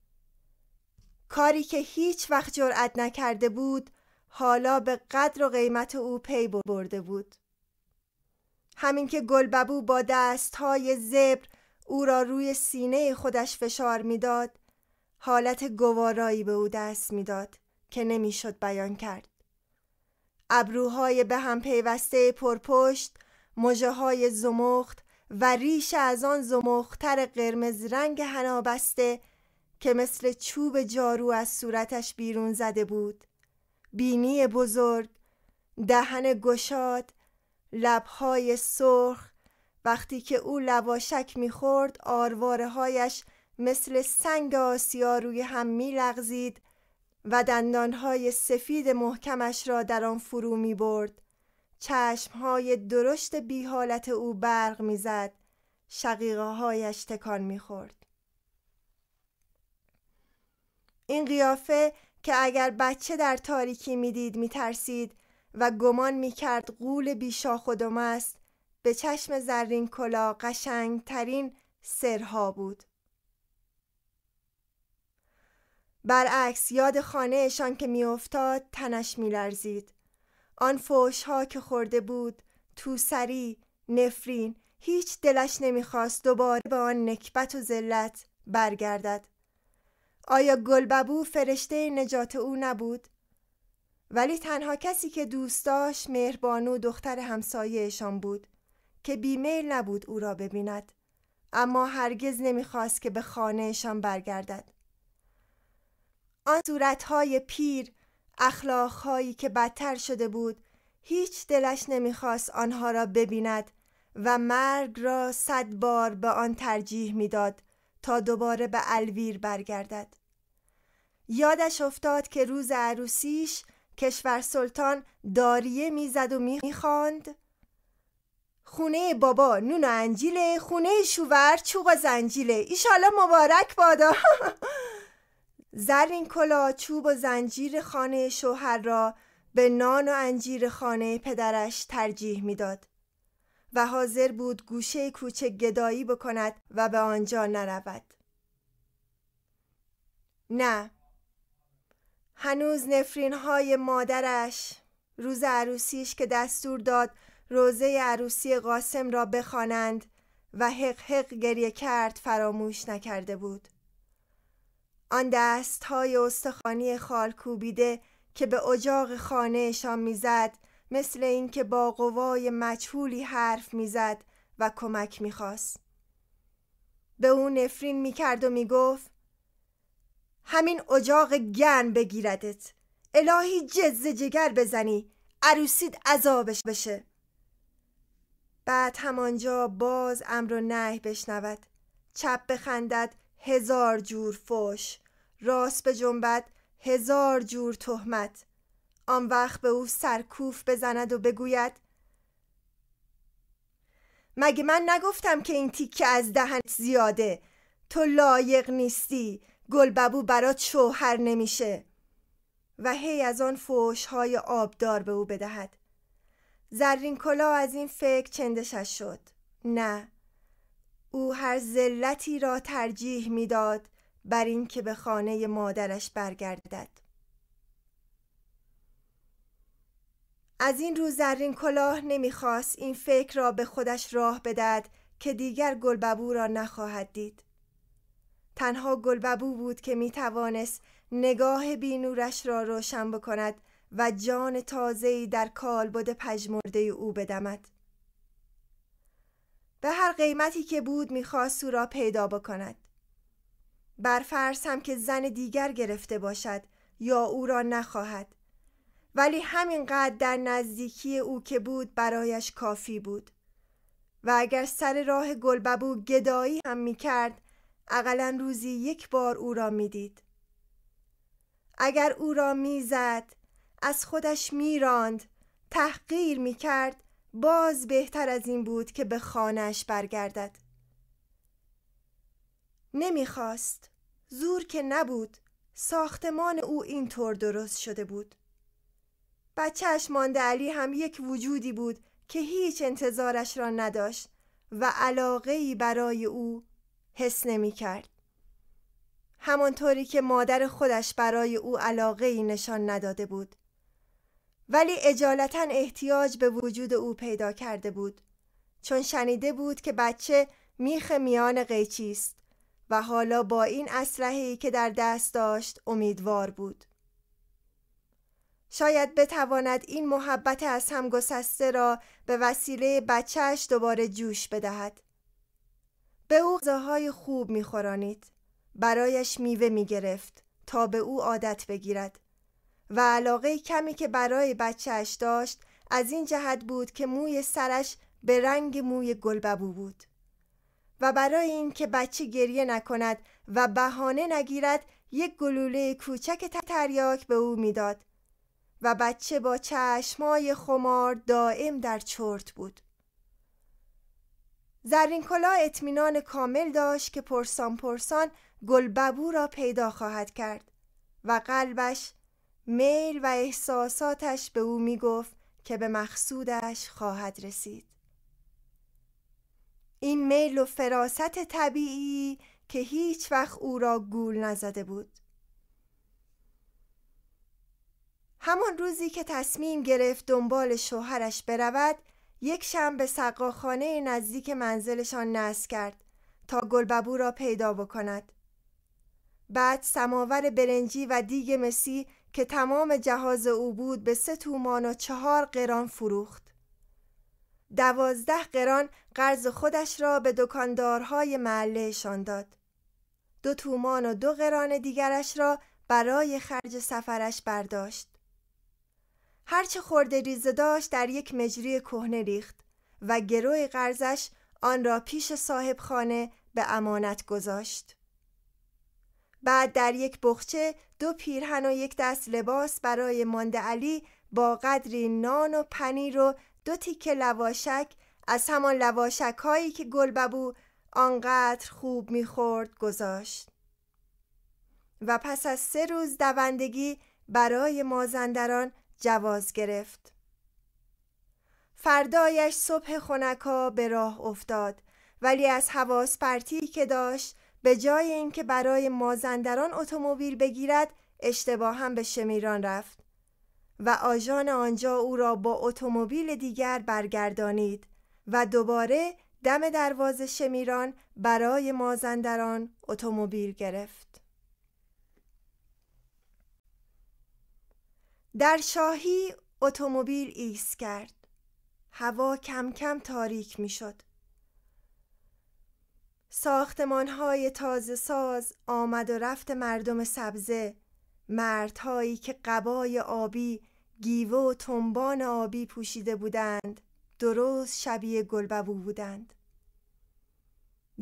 کاری که هیچ وقت جرأت نکرده بود حالا به قدر و قیمت او پی برده بود همین که گلببو با دست های زبر او را روی سینه خودش فشار میداد حالت گوارایی به او دست میداد که نمیشد بیان کرد ابروهای به هم پیوسته پرپشت مژه های زمخت و ریش از آن زمختر قرمز رنگ هنابسته که مثل چوب جارو از صورتش بیرون زده بود بینی بزرگ دهن گشاد لبهای سرخ وقتی که او لواشک میخورد آرواره مثل سنگ آسیا روی هم میلغزید و دندانهای سفید محکمش را در آن فرو می چشمهای درشت حالت او برق میزد شقیقه هایش تکان میخورد این قیافه که اگر بچه در تاریکی میدید میترسید و گمان میکرد قول بیشاخ خودم است به چشم زرین کلا قشنگ ترین سرها بود برعکس یاد خانهشان که میافتاد تنش میلرزید آن فوش ها که خورده بود تو سری نفرین هیچ دلش نمیخواست دوباره به آن نکبت و ذلت برگردد آیا گلببو فرشته نجات او نبود؟ ولی تنها کسی که دوست داشت مهربانو دختر همسایهشان بود که بیمیل نبود او را ببیند اما هرگز نمیخواست که به خانهشان برگردد آن صورتهای پیر هایی که بدتر شده بود هیچ دلش نمیخواست آنها را ببیند و مرگ را صد بار به آن ترجیح میداد تا دوباره به الویر برگردد یادش افتاد که روز عروسیش کشور سلطان داریه میزد و میخواند خونه بابا نون و انجیله خونه شوور چو و زنجیله ایشالا مبارک بادا زرین کلا چوب و زنجیر خانه شوهر را به نان و انجیر خانه پدرش ترجیح میداد و حاضر بود گوشه کوچه گدایی بکند و به آنجا نرود نه هنوز نفرین های مادرش روز عروسیش که دستور داد روزه عروسی قاسم را بخوانند و حق حق گریه کرد فراموش نکرده بود آن دست های خالکو خالکوبیده که به اجاق خانهشان میزد مثل اینکه با قوای مجهولی حرف میزد و کمک میخواست به او نفرین میکرد و میگفت همین اجاق گن بگیردت الهی جز جگر بزنی عروسید عذابش بشه بعد همانجا باز امرو و بشنود چپ بخندد هزار جور فوش راست به جنبت هزار جور تهمت آن وقت به او سرکوف بزند و بگوید مگه من نگفتم که این تیکه از دهنت زیاده تو لایق نیستی گلببو برات شوهر نمیشه و هی از آن فوشهای آبدار به او بدهد زرین کلا از این فکر چندشش شد نه او هر ذلتی را ترجیح میداد بر اینکه به خانه مادرش برگردد از این رو زرین کلاه نمیخواست این فکر را به خودش راه بدهد که دیگر گلببو را نخواهد دید تنها گلببو بود که می توانست نگاه بینورش را روشن بکند و جان تازه‌ای در کالبد پژمرده او بدمد به هر قیمتی که بود میخواست او را پیدا بکند بر فرض هم که زن دیگر گرفته باشد یا او را نخواهد ولی همینقدر در نزدیکی او که بود برایش کافی بود و اگر سر راه گلببو گدایی هم میکرد اقلا روزی یک بار او را میدید اگر او را میزد از خودش میراند تحقیر میکرد باز بهتر از این بود که به خانهش برگردد نمیخواست زور که نبود ساختمان او اینطور درست شده بود بچهش مانده علی هم یک وجودی بود که هیچ انتظارش را نداشت و علاقهی برای او حس نمی کرد. همانطوری که مادر خودش برای او علاقه نشان نداده بود. ولی اجالتا احتیاج به وجود او پیدا کرده بود چون شنیده بود که بچه میخ میان قیچی است و حالا با این اسلحه‌ای که در دست داشت امیدوار بود شاید بتواند این محبت از هم گسسته را به وسیله بچهش دوباره جوش بدهد به او غذاهای خوب میخورانید برایش میوه میگرفت تا به او عادت بگیرد و علاقه کمی که برای بچهش داشت از این جهت بود که موی سرش به رنگ موی گلببو بود و برای اینکه بچه گریه نکند و بهانه نگیرد یک گلوله کوچک تریاک به او میداد و بچه با چشمای خمار دائم در چرت بود زرین کلا اطمینان کامل داشت که پرسان پرسان گلببو را پیدا خواهد کرد و قلبش میل و احساساتش به او می گفت که به مقصودش خواهد رسید. این میل و فراست طبیعی که هیچ وقت او را گول نزده بود. همان روزی که تصمیم گرفت دنبال شوهرش برود یک به سقاخانه نزدیک منزلشان نصب کرد تا گلببو را پیدا بکند بعد سماور برنجی و دیگ مسی که تمام جهاز او بود به سه تومان و چهار قران فروخت دوازده قران قرض خودش را به دکاندارهای محلهشان داد دو تومان و دو قران دیگرش را برای خرج سفرش برداشت هرچه خورده ریزه داشت در یک مجری کهنه ریخت و گروه قرضش آن را پیش صاحب خانه به امانت گذاشت بعد در یک بخچه دو پیرهن و یک دست لباس برای مانده علی با قدری نان و پنیر و دو تیکه لواشک از همان لواشک هایی که گلببو آنقدر خوب میخورد گذاشت و پس از سه روز دوندگی برای مازندران جواز گرفت فردایش صبح خونکا به راه افتاد ولی از حواس پرتی که داشت به جای اینکه برای مازندران اتومبیل بگیرد اشتباه هم به شمیران رفت و آژان آنجا او را با اتومبیل دیگر برگردانید و دوباره دم دروازه شمیران برای مازندران اتومبیل گرفت در شاهی اتومبیل ایست کرد هوا کم کم تاریک می ساختمان های تازه ساز آمد و رفت مردم سبزه مردهایی که قبای آبی گیوه و تنبان آبی پوشیده بودند درست شبیه گلببو بودند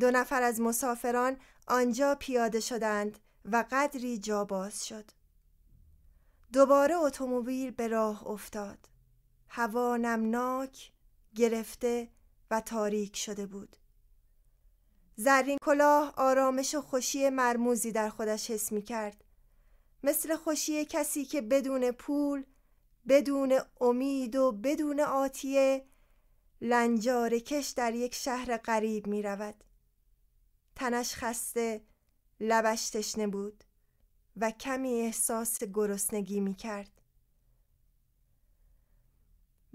دو نفر از مسافران آنجا پیاده شدند و قدری جا باز شد دوباره اتومبیل به راه افتاد هوا نمناک گرفته و تاریک شده بود زرین کلاه آرامش و خوشی مرموزی در خودش حس می کرد. مثل خوشی کسی که بدون پول، بدون امید و بدون آتیه لنجار کش در یک شهر غریب می رود. تنش خسته، لبش تشنه بود و کمی احساس گرسنگی می کرد.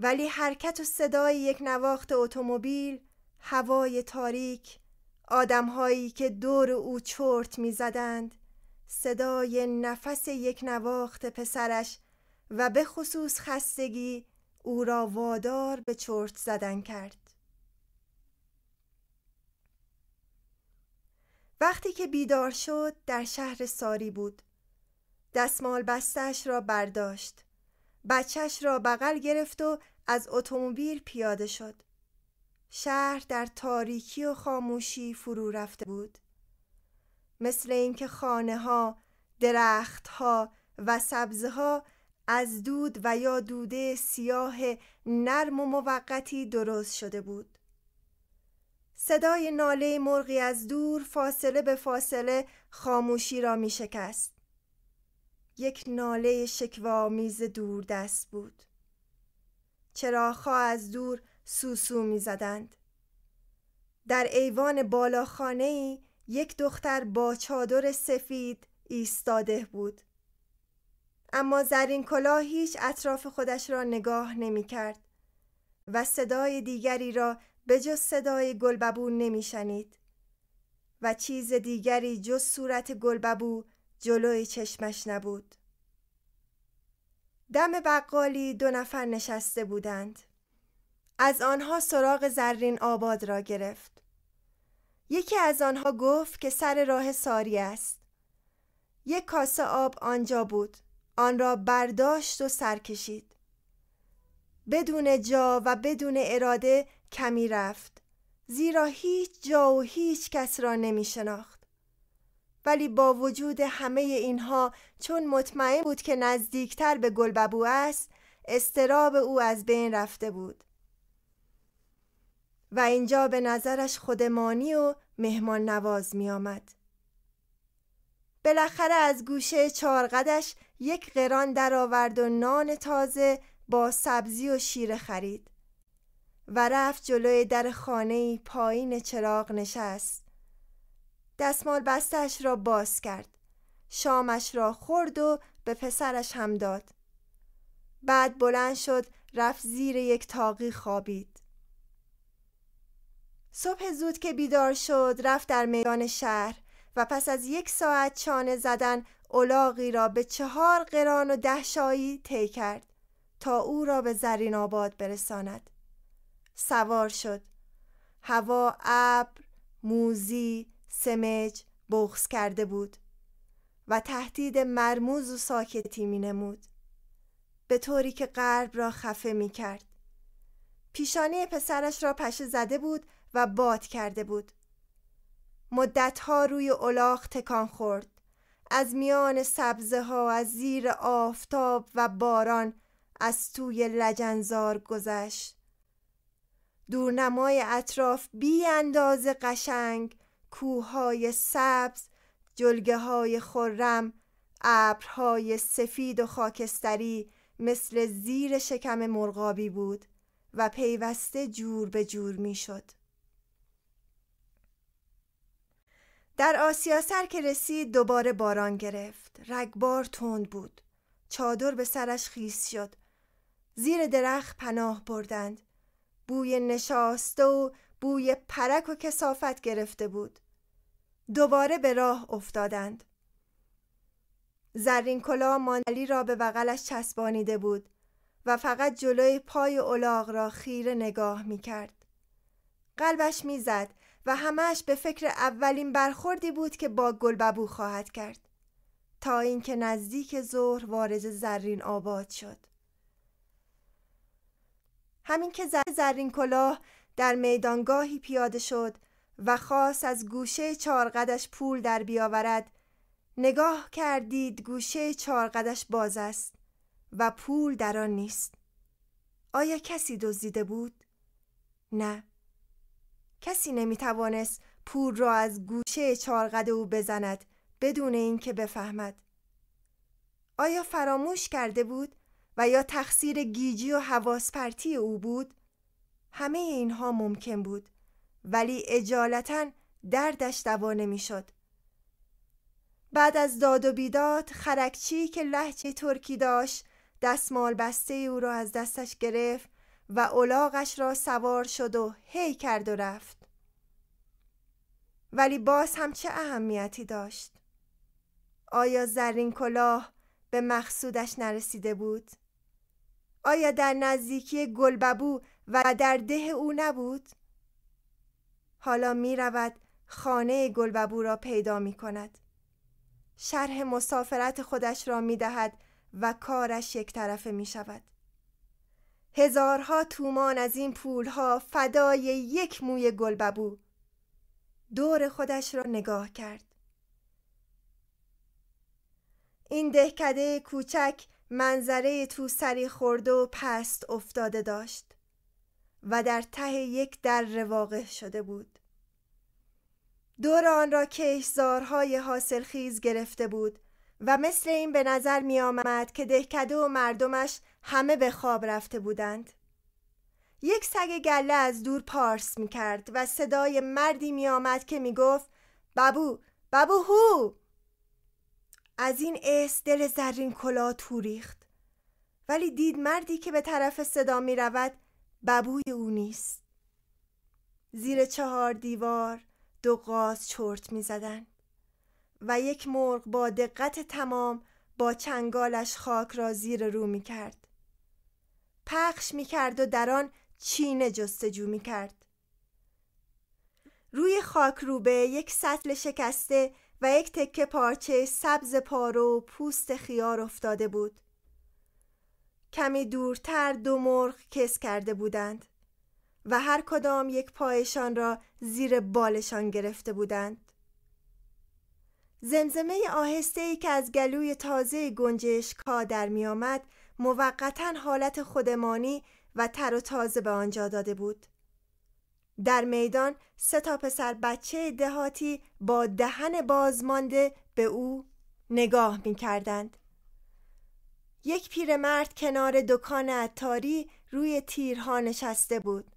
ولی حرکت و صدای یک نواخت اتومبیل، هوای تاریک، آدمهایی که دور او چرت میزدند صدای نفس یک نواخت پسرش و به خصوص خستگی او را وادار به چرت زدن کرد وقتی که بیدار شد در شهر ساری بود دستمال بستش را برداشت بچهش را بغل گرفت و از اتومبیل پیاده شد شهر در تاریکی و خاموشی فرو رفته بود مثل اینکه خانه ها درخت ها و سبزه ها از دود و یا دوده سیاه نرم و موقتی درست شده بود صدای ناله مرغی از دور فاصله به فاصله خاموشی را می شکست. یک ناله شکوامیز دور دست بود. چراغها از دور سوسو می زدند. در ایوان بالاخانه ای یک دختر با چادر سفید ایستاده بود. اما زرین کلا هیچ اطراف خودش را نگاه نمی کرد و صدای دیگری را به جز صدای گلببو نمی شنید و چیز دیگری جز صورت گلببو جلوی چشمش نبود. دم بقالی دو نفر نشسته بودند. از آنها سراغ زرین آباد را گرفت. یکی از آنها گفت که سر راه ساری است. یک کاسه آب آنجا بود. آن را برداشت و سر کشید. بدون جا و بدون اراده کمی رفت. زیرا هیچ جا و هیچ کس را نمی شناخت. ولی با وجود همه اینها چون مطمئن بود که نزدیکتر به گلببو است استراب او از بین رفته بود. و اینجا به نظرش خودمانی و مهمان نواز می آمد. بالاخره از گوشه چارقدش یک قران درآورد و نان تازه با سبزی و شیر خرید و رفت جلوی در خانه پایین چراغ نشست دستمال بستش را باز کرد شامش را خورد و به پسرش هم داد بعد بلند شد رفت زیر یک تاقی خوابید صبح زود که بیدار شد رفت در میدان شهر و پس از یک ساعت چانه زدن اولاغی را به چهار قران و ده شایی طی کرد تا او را به زرین آباد برساند سوار شد هوا ابر موزی سمج بغز کرده بود و تهدید مرموز و ساکتی می نمود به طوری که قرب را خفه می کرد پیشانی پسرش را پشه زده بود و باد کرده بود مدتها روی الاغ تکان خورد از میان سبزه ها از زیر آفتاب و باران از توی لجنزار گذشت دورنمای اطراف بی انداز قشنگ کوههای سبز جلگه های خرم ابرهای سفید و خاکستری مثل زیر شکم مرغابی بود و پیوسته جور به جور میشد. در آسیا سر که رسید دوباره باران گرفت رگبار تند بود چادر به سرش خیس شد زیر درخت پناه بردند بوی نشاسته و بوی پرک و کسافت گرفته بود دوباره به راه افتادند زرین کلا مانلی را به بغلش چسبانیده بود و فقط جلوی پای اولاغ را خیره نگاه می کرد. قلبش می زد و همش به فکر اولین برخوردی بود که با گلببو خواهد کرد تا اینکه نزدیک ظهر وارد زرین آباد شد همین که زرین کلاه در میدانگاهی پیاده شد و خاص از گوشه چارقدش پول در بیاورد نگاه کردید گوشه چارقدش باز است و پول در آن نیست آیا کسی دزدیده بود؟ نه کسی نمیتوانست پور را از گوشه چارقد او بزند بدون اینکه بفهمد آیا فراموش کرده بود و یا تقصیر گیجی و حواسپرتی او بود همه اینها ممکن بود ولی اجالتا دردش دوا نمیشد بعد از داد و بیداد خرکچی که لحچه ترکی داشت دستمال بسته او را از دستش گرفت و اولاغش را سوار شد و هی کرد و رفت ولی باز هم چه اهمیتی داشت آیا زرین کلاه به مقصودش نرسیده بود؟ آیا در نزدیکی گلببو و در ده او نبود؟ حالا می رود خانه گلببو را پیدا می کند شرح مسافرت خودش را می دهد و کارش یک طرفه می شود هزارها تومان از این پولها فدای یک موی گلببو دور خودش را نگاه کرد این دهکده کوچک منظره تو سری خورده و پست افتاده داشت و در ته یک در واقع شده بود دور آن را کشزارهای حاصلخیز گرفته بود و مثل این به نظر می آمد که دهکده و مردمش همه به خواب رفته بودند یک سگ گله از دور پارس می کرد و صدای مردی می آمد که می گفت ببو ببو هو از این اس دل زرین کلا تو ریخت ولی دید مردی که به طرف صدا می رود ببوی او نیست زیر چهار دیوار دو قاز چرت می زدن و یک مرغ با دقت تمام با چنگالش خاک را زیر رو می کرد پخش می کرد و در آن چینه جستجو می کرد. روی خاک روبه یک سطل شکسته و یک تکه پارچه سبز پارو و پوست خیار افتاده بود. کمی دورتر دو مرغ کس کرده بودند و هر کدام یک پایشان را زیر بالشان گرفته بودند. زمزمه آهسته ای که از گلوی تازه کا در می موقتا حالت خودمانی و تر و تازه به آنجا داده بود. در میدان سه تا پسر بچه دهاتی با دهن بازمانده به او نگاه می کردند. یک پیرمرد کنار دکان عطاری روی تیرها نشسته بود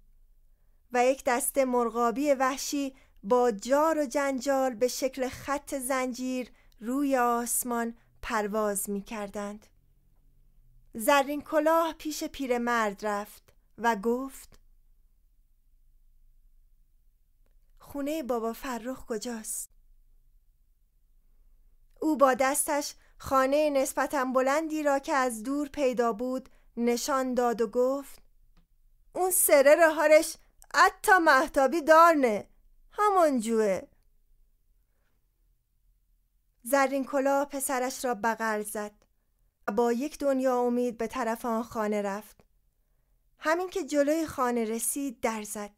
و یک دسته مرغابی وحشی با جار و جنجال به شکل خط زنجیر روی آسمان پرواز می کردند. زرین کلاه پیش پیرمرد رفت و گفت خونه بابا فرخ کجاست؟ او با دستش خانه نسبتاً بلندی را که از دور پیدا بود نشان داد و گفت اون سره رهارش حتی محتابی دارنه همون جوه زرین کلاه پسرش را بغل زد با یک دنیا امید به طرف آن خانه رفت همین که جلوی خانه رسید در زد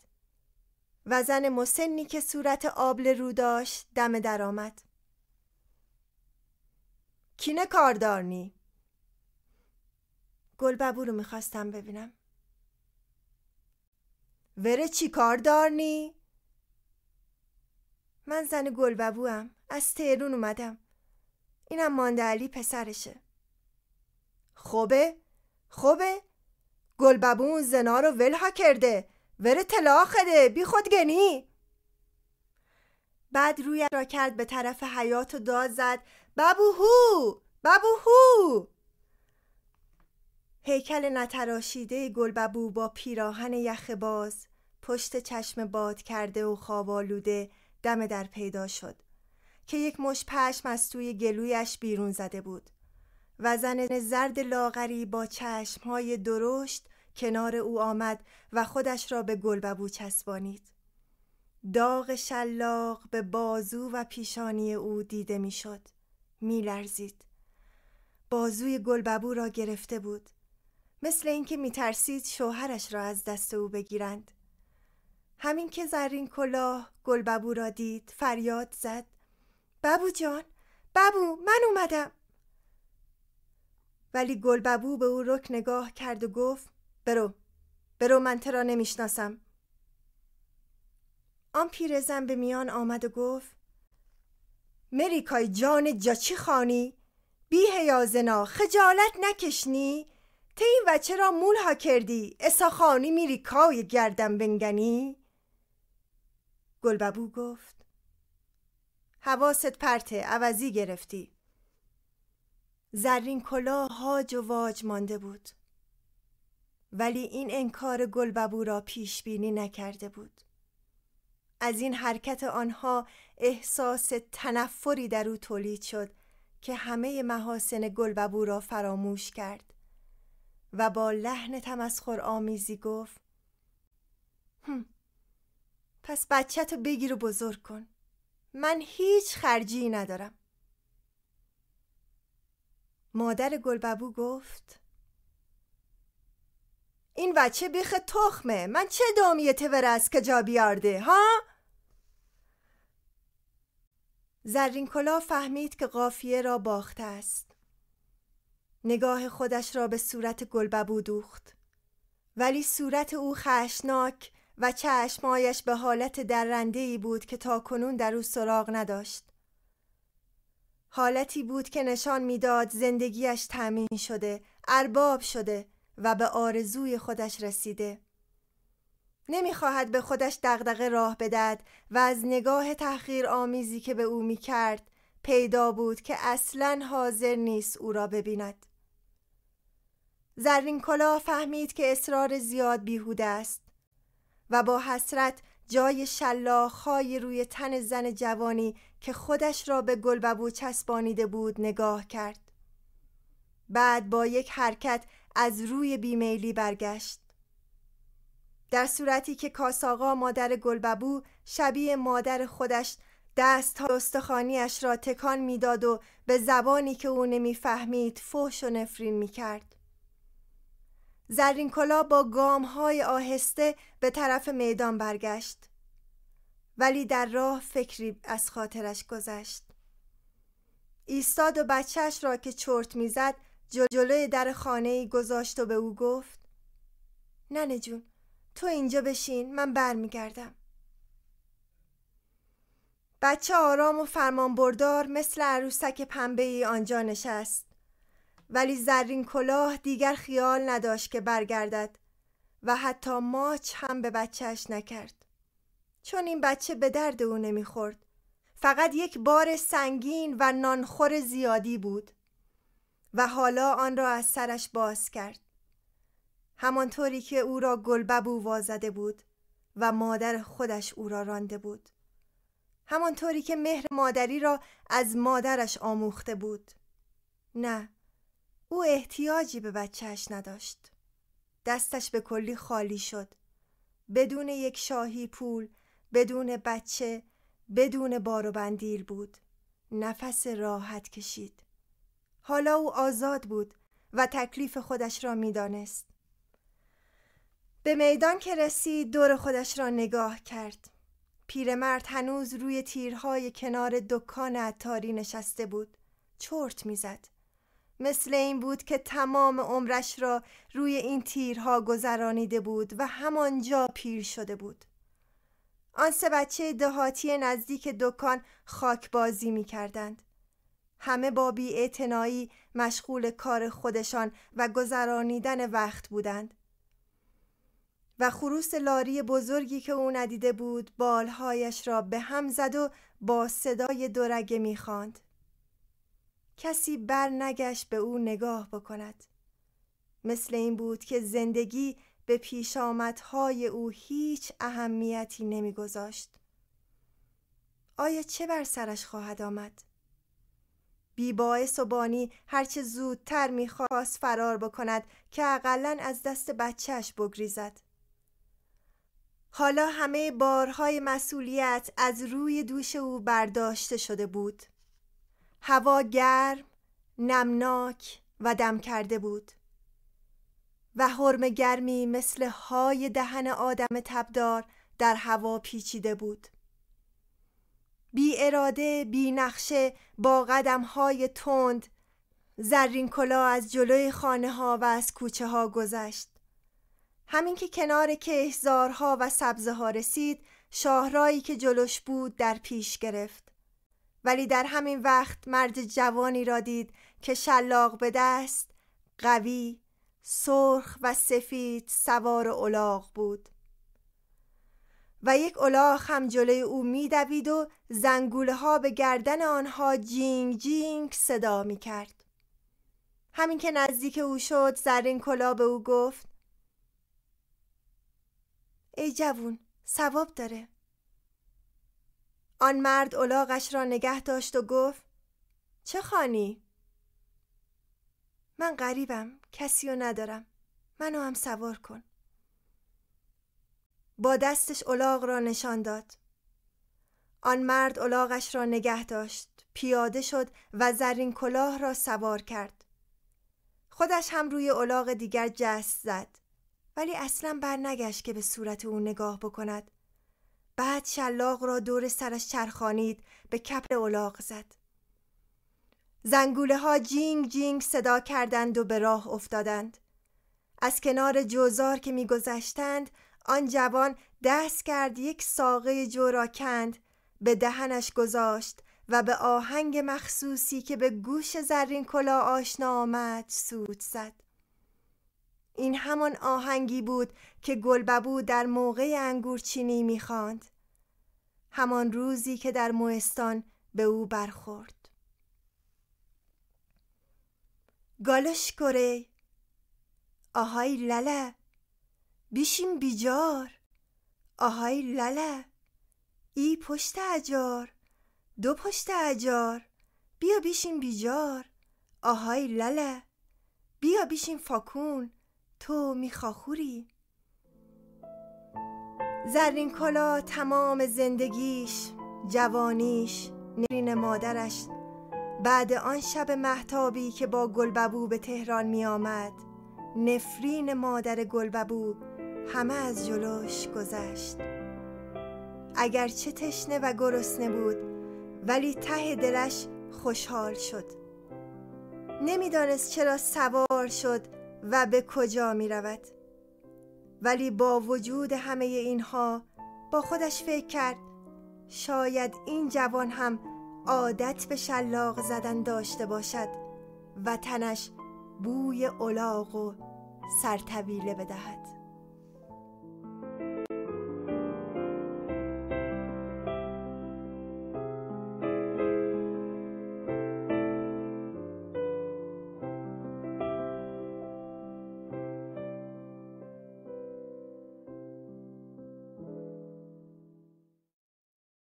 و زن مسنی که صورت آبل رو داشت دم در آمد کینه کاردارنی گلببو رو میخواستم ببینم وره چی کار دارنی؟ من زن هم از تهرون اومدم اینم مانده علی پسرشه خوبه خوبه گلببون زنا رو ولها کرده وره تلاخده خده بی خود گنی بعد روی را کرد به طرف حیات و داد زد ببوهو ببوهو هیکل نتراشیده گلببو با پیراهن یخ باز پشت چشم باد کرده و آلوده دم در پیدا شد که یک مش پشم از توی گلویش بیرون زده بود و زن زرد لاغری با چشمهای درشت کنار او آمد و خودش را به گلببو چسبانید داغ شلاق به بازو و پیشانی او دیده میشد میلرزید بازوی گلببو را گرفته بود مثل اینکه میترسید شوهرش را از دست او بگیرند همین که زرین کلاه گلببو را دید فریاد زد ببو جان ببو من اومدم ولی گلببو به او رک نگاه کرد و گفت برو برو من ترا نمیشناسم آن پیرزن به میان آمد و گفت مریکای جان جاچی خانی بی هیازنا خجالت نکشنی تی این وچه را مول ها کردی اساخانی میریکای گردم بنگنی گلببو گفت حواست پرته عوضی گرفتی زرین کلاه هاج و واج مانده بود ولی این انکار گلببو را پیش بینی نکرده بود از این حرکت آنها احساس تنفری در او تولید شد که همه محاسن گلببو را فراموش کرد و با لحن تمسخر آمیزی گفت هم. پس بچه تو بگیر و بزرگ کن من هیچ خرجی ندارم مادر گلببو گفت این بچه بیخ تخمه من چه دامیه تور است که جا بیارده ها؟ زرینکلا فهمید که قافیه را باخته است نگاه خودش را به صورت گلببو دوخت ولی صورت او خشناک و چشمایش به حالت درنده ای بود که تا کنون در او سراغ نداشت حالتی بود که نشان میداد زندگیش تأمین شده ارباب شده و به آرزوی خودش رسیده نمیخواهد به خودش دغدغه راه بدهد و از نگاه تحقیر آمیزی که به او میکرد پیدا بود که اصلا حاضر نیست او را ببیند زرین کلا فهمید که اصرار زیاد بیهوده است و با حسرت جای شلاخهای روی تن زن جوانی که خودش را به گلببو چسبانیده بود نگاه کرد بعد با یک حرکت از روی بیمیلی برگشت در صورتی که کاساقا مادر گلببو شبیه مادر خودش دست تا استخانیش را تکان میداد و به زبانی که او نمیفهمید فحش و نفرین میکرد زرین کلا با گام های آهسته به طرف میدان برگشت ولی در راه فکری از خاطرش گذشت ایستاد و بچهش را که چرت میزد جلوی در خانه ای گذاشت و به او گفت ننه جون تو اینجا بشین من برمیگردم بچه آرام و فرمان بردار مثل عروسک پنبه ای آنجا نشست ولی زرین کلاه دیگر خیال نداشت که برگردد و حتی ماچ هم به بچهش نکرد چون این بچه به درد او نمیخورد فقط یک بار سنگین و نانخور زیادی بود و حالا آن را از سرش باز کرد همانطوری که او را گلببو وازده بود و مادر خودش او را رانده بود همانطوری که مهر مادری را از مادرش آموخته بود نه او احتیاجی به بچهش نداشت دستش به کلی خالی شد بدون یک شاهی پول بدون بچه بدون بار و بندیل بود نفس راحت کشید حالا او آزاد بود و تکلیف خودش را میدانست به میدان که رسید دور خودش را نگاه کرد پیرمرد هنوز روی تیرهای کنار دکان عطاری نشسته بود چرت میزد مثل این بود که تمام عمرش را روی این تیرها گذرانیده بود و همانجا پیر شده بود آن سه بچه دهاتی نزدیک دکان خاک بازی می کردند. همه با بی مشغول کار خودشان و گذرانیدن وقت بودند. و خروس لاری بزرگی که او ندیده بود بالهایش را به هم زد و با صدای می میخواند. کسی بر نگشت به او نگاه بکند مثل این بود که زندگی به پیش آمدهای او هیچ اهمیتی نمیگذاشت. آیا چه بر سرش خواهد آمد؟ بیباعث و بانی هرچه زودتر میخواست فرار بکند که اقلا از دست بچهش بگریزد. حالا همه بارهای مسئولیت از روی دوش او برداشته شده بود. هوا گرم، نمناک و دم کرده بود و حرم گرمی مثل های دهن آدم تبدار در هوا پیچیده بود بی اراده بی با قدم های تند زرین کلا از جلوی خانه ها و از کوچه ها گذشت همین که کنار کهزارها و سبزه ها رسید شاهرایی که جلوش بود در پیش گرفت ولی در همین وقت مرد جوانی را دید که شلاق به دست قوی سرخ و سفید سوار الاغ بود و یک الاغ هم جلوی او میدوید و زنگوله ها به گردن آنها جینگ جینگ صدا می کرد. همین که نزدیک او شد زرین کلا به او گفت ای جوون ثواب داره آن مرد اولاغش را نگه داشت و گفت چه خانی؟ من غریبم کسی رو ندارم منو هم سوار کن با دستش اولاغ را نشان داد آن مرد اولاغش را نگه داشت پیاده شد و زرین کلاه را سوار کرد خودش هم روی اولاغ دیگر جست زد ولی اصلا برنگشت که به صورت او نگاه بکند بعد شلاق را دور سرش چرخانید به کپل اولاغ زد زنگوله ها جینگ جینگ صدا کردند و به راه افتادند از کنار جوزار که میگذشتند آن جوان دست کرد یک ساقه جو را کند به دهنش گذاشت و به آهنگ مخصوصی که به گوش زرین کلا آشنا آمد سود زد این همان آهنگی بود که گلببو در موقع انگورچینی میخواند همان روزی که در موستان به او برخورد گالش کره آهای لله بیشیم بیجار آهای لله ای پشت اجار دو پشت اجار بیا بیشیم بیجار آهای لله بیا بیشیم فاکون تو میخواخوری زرین کلا تمام زندگیش جوانیش نرین مادرش بعد آن شب محتابی که با گلببو به تهران می آمد نفرین مادر گلببو همه از جلوش گذشت اگرچه تشنه و گرسنه بود ولی ته دلش خوشحال شد نمیدانست چرا سوار شد و به کجا می رود ولی با وجود همه اینها با خودش فکر کرد شاید این جوان هم عادت به شلاق زدن داشته باشد و تنش بوی اولاغ و سرطویله بدهد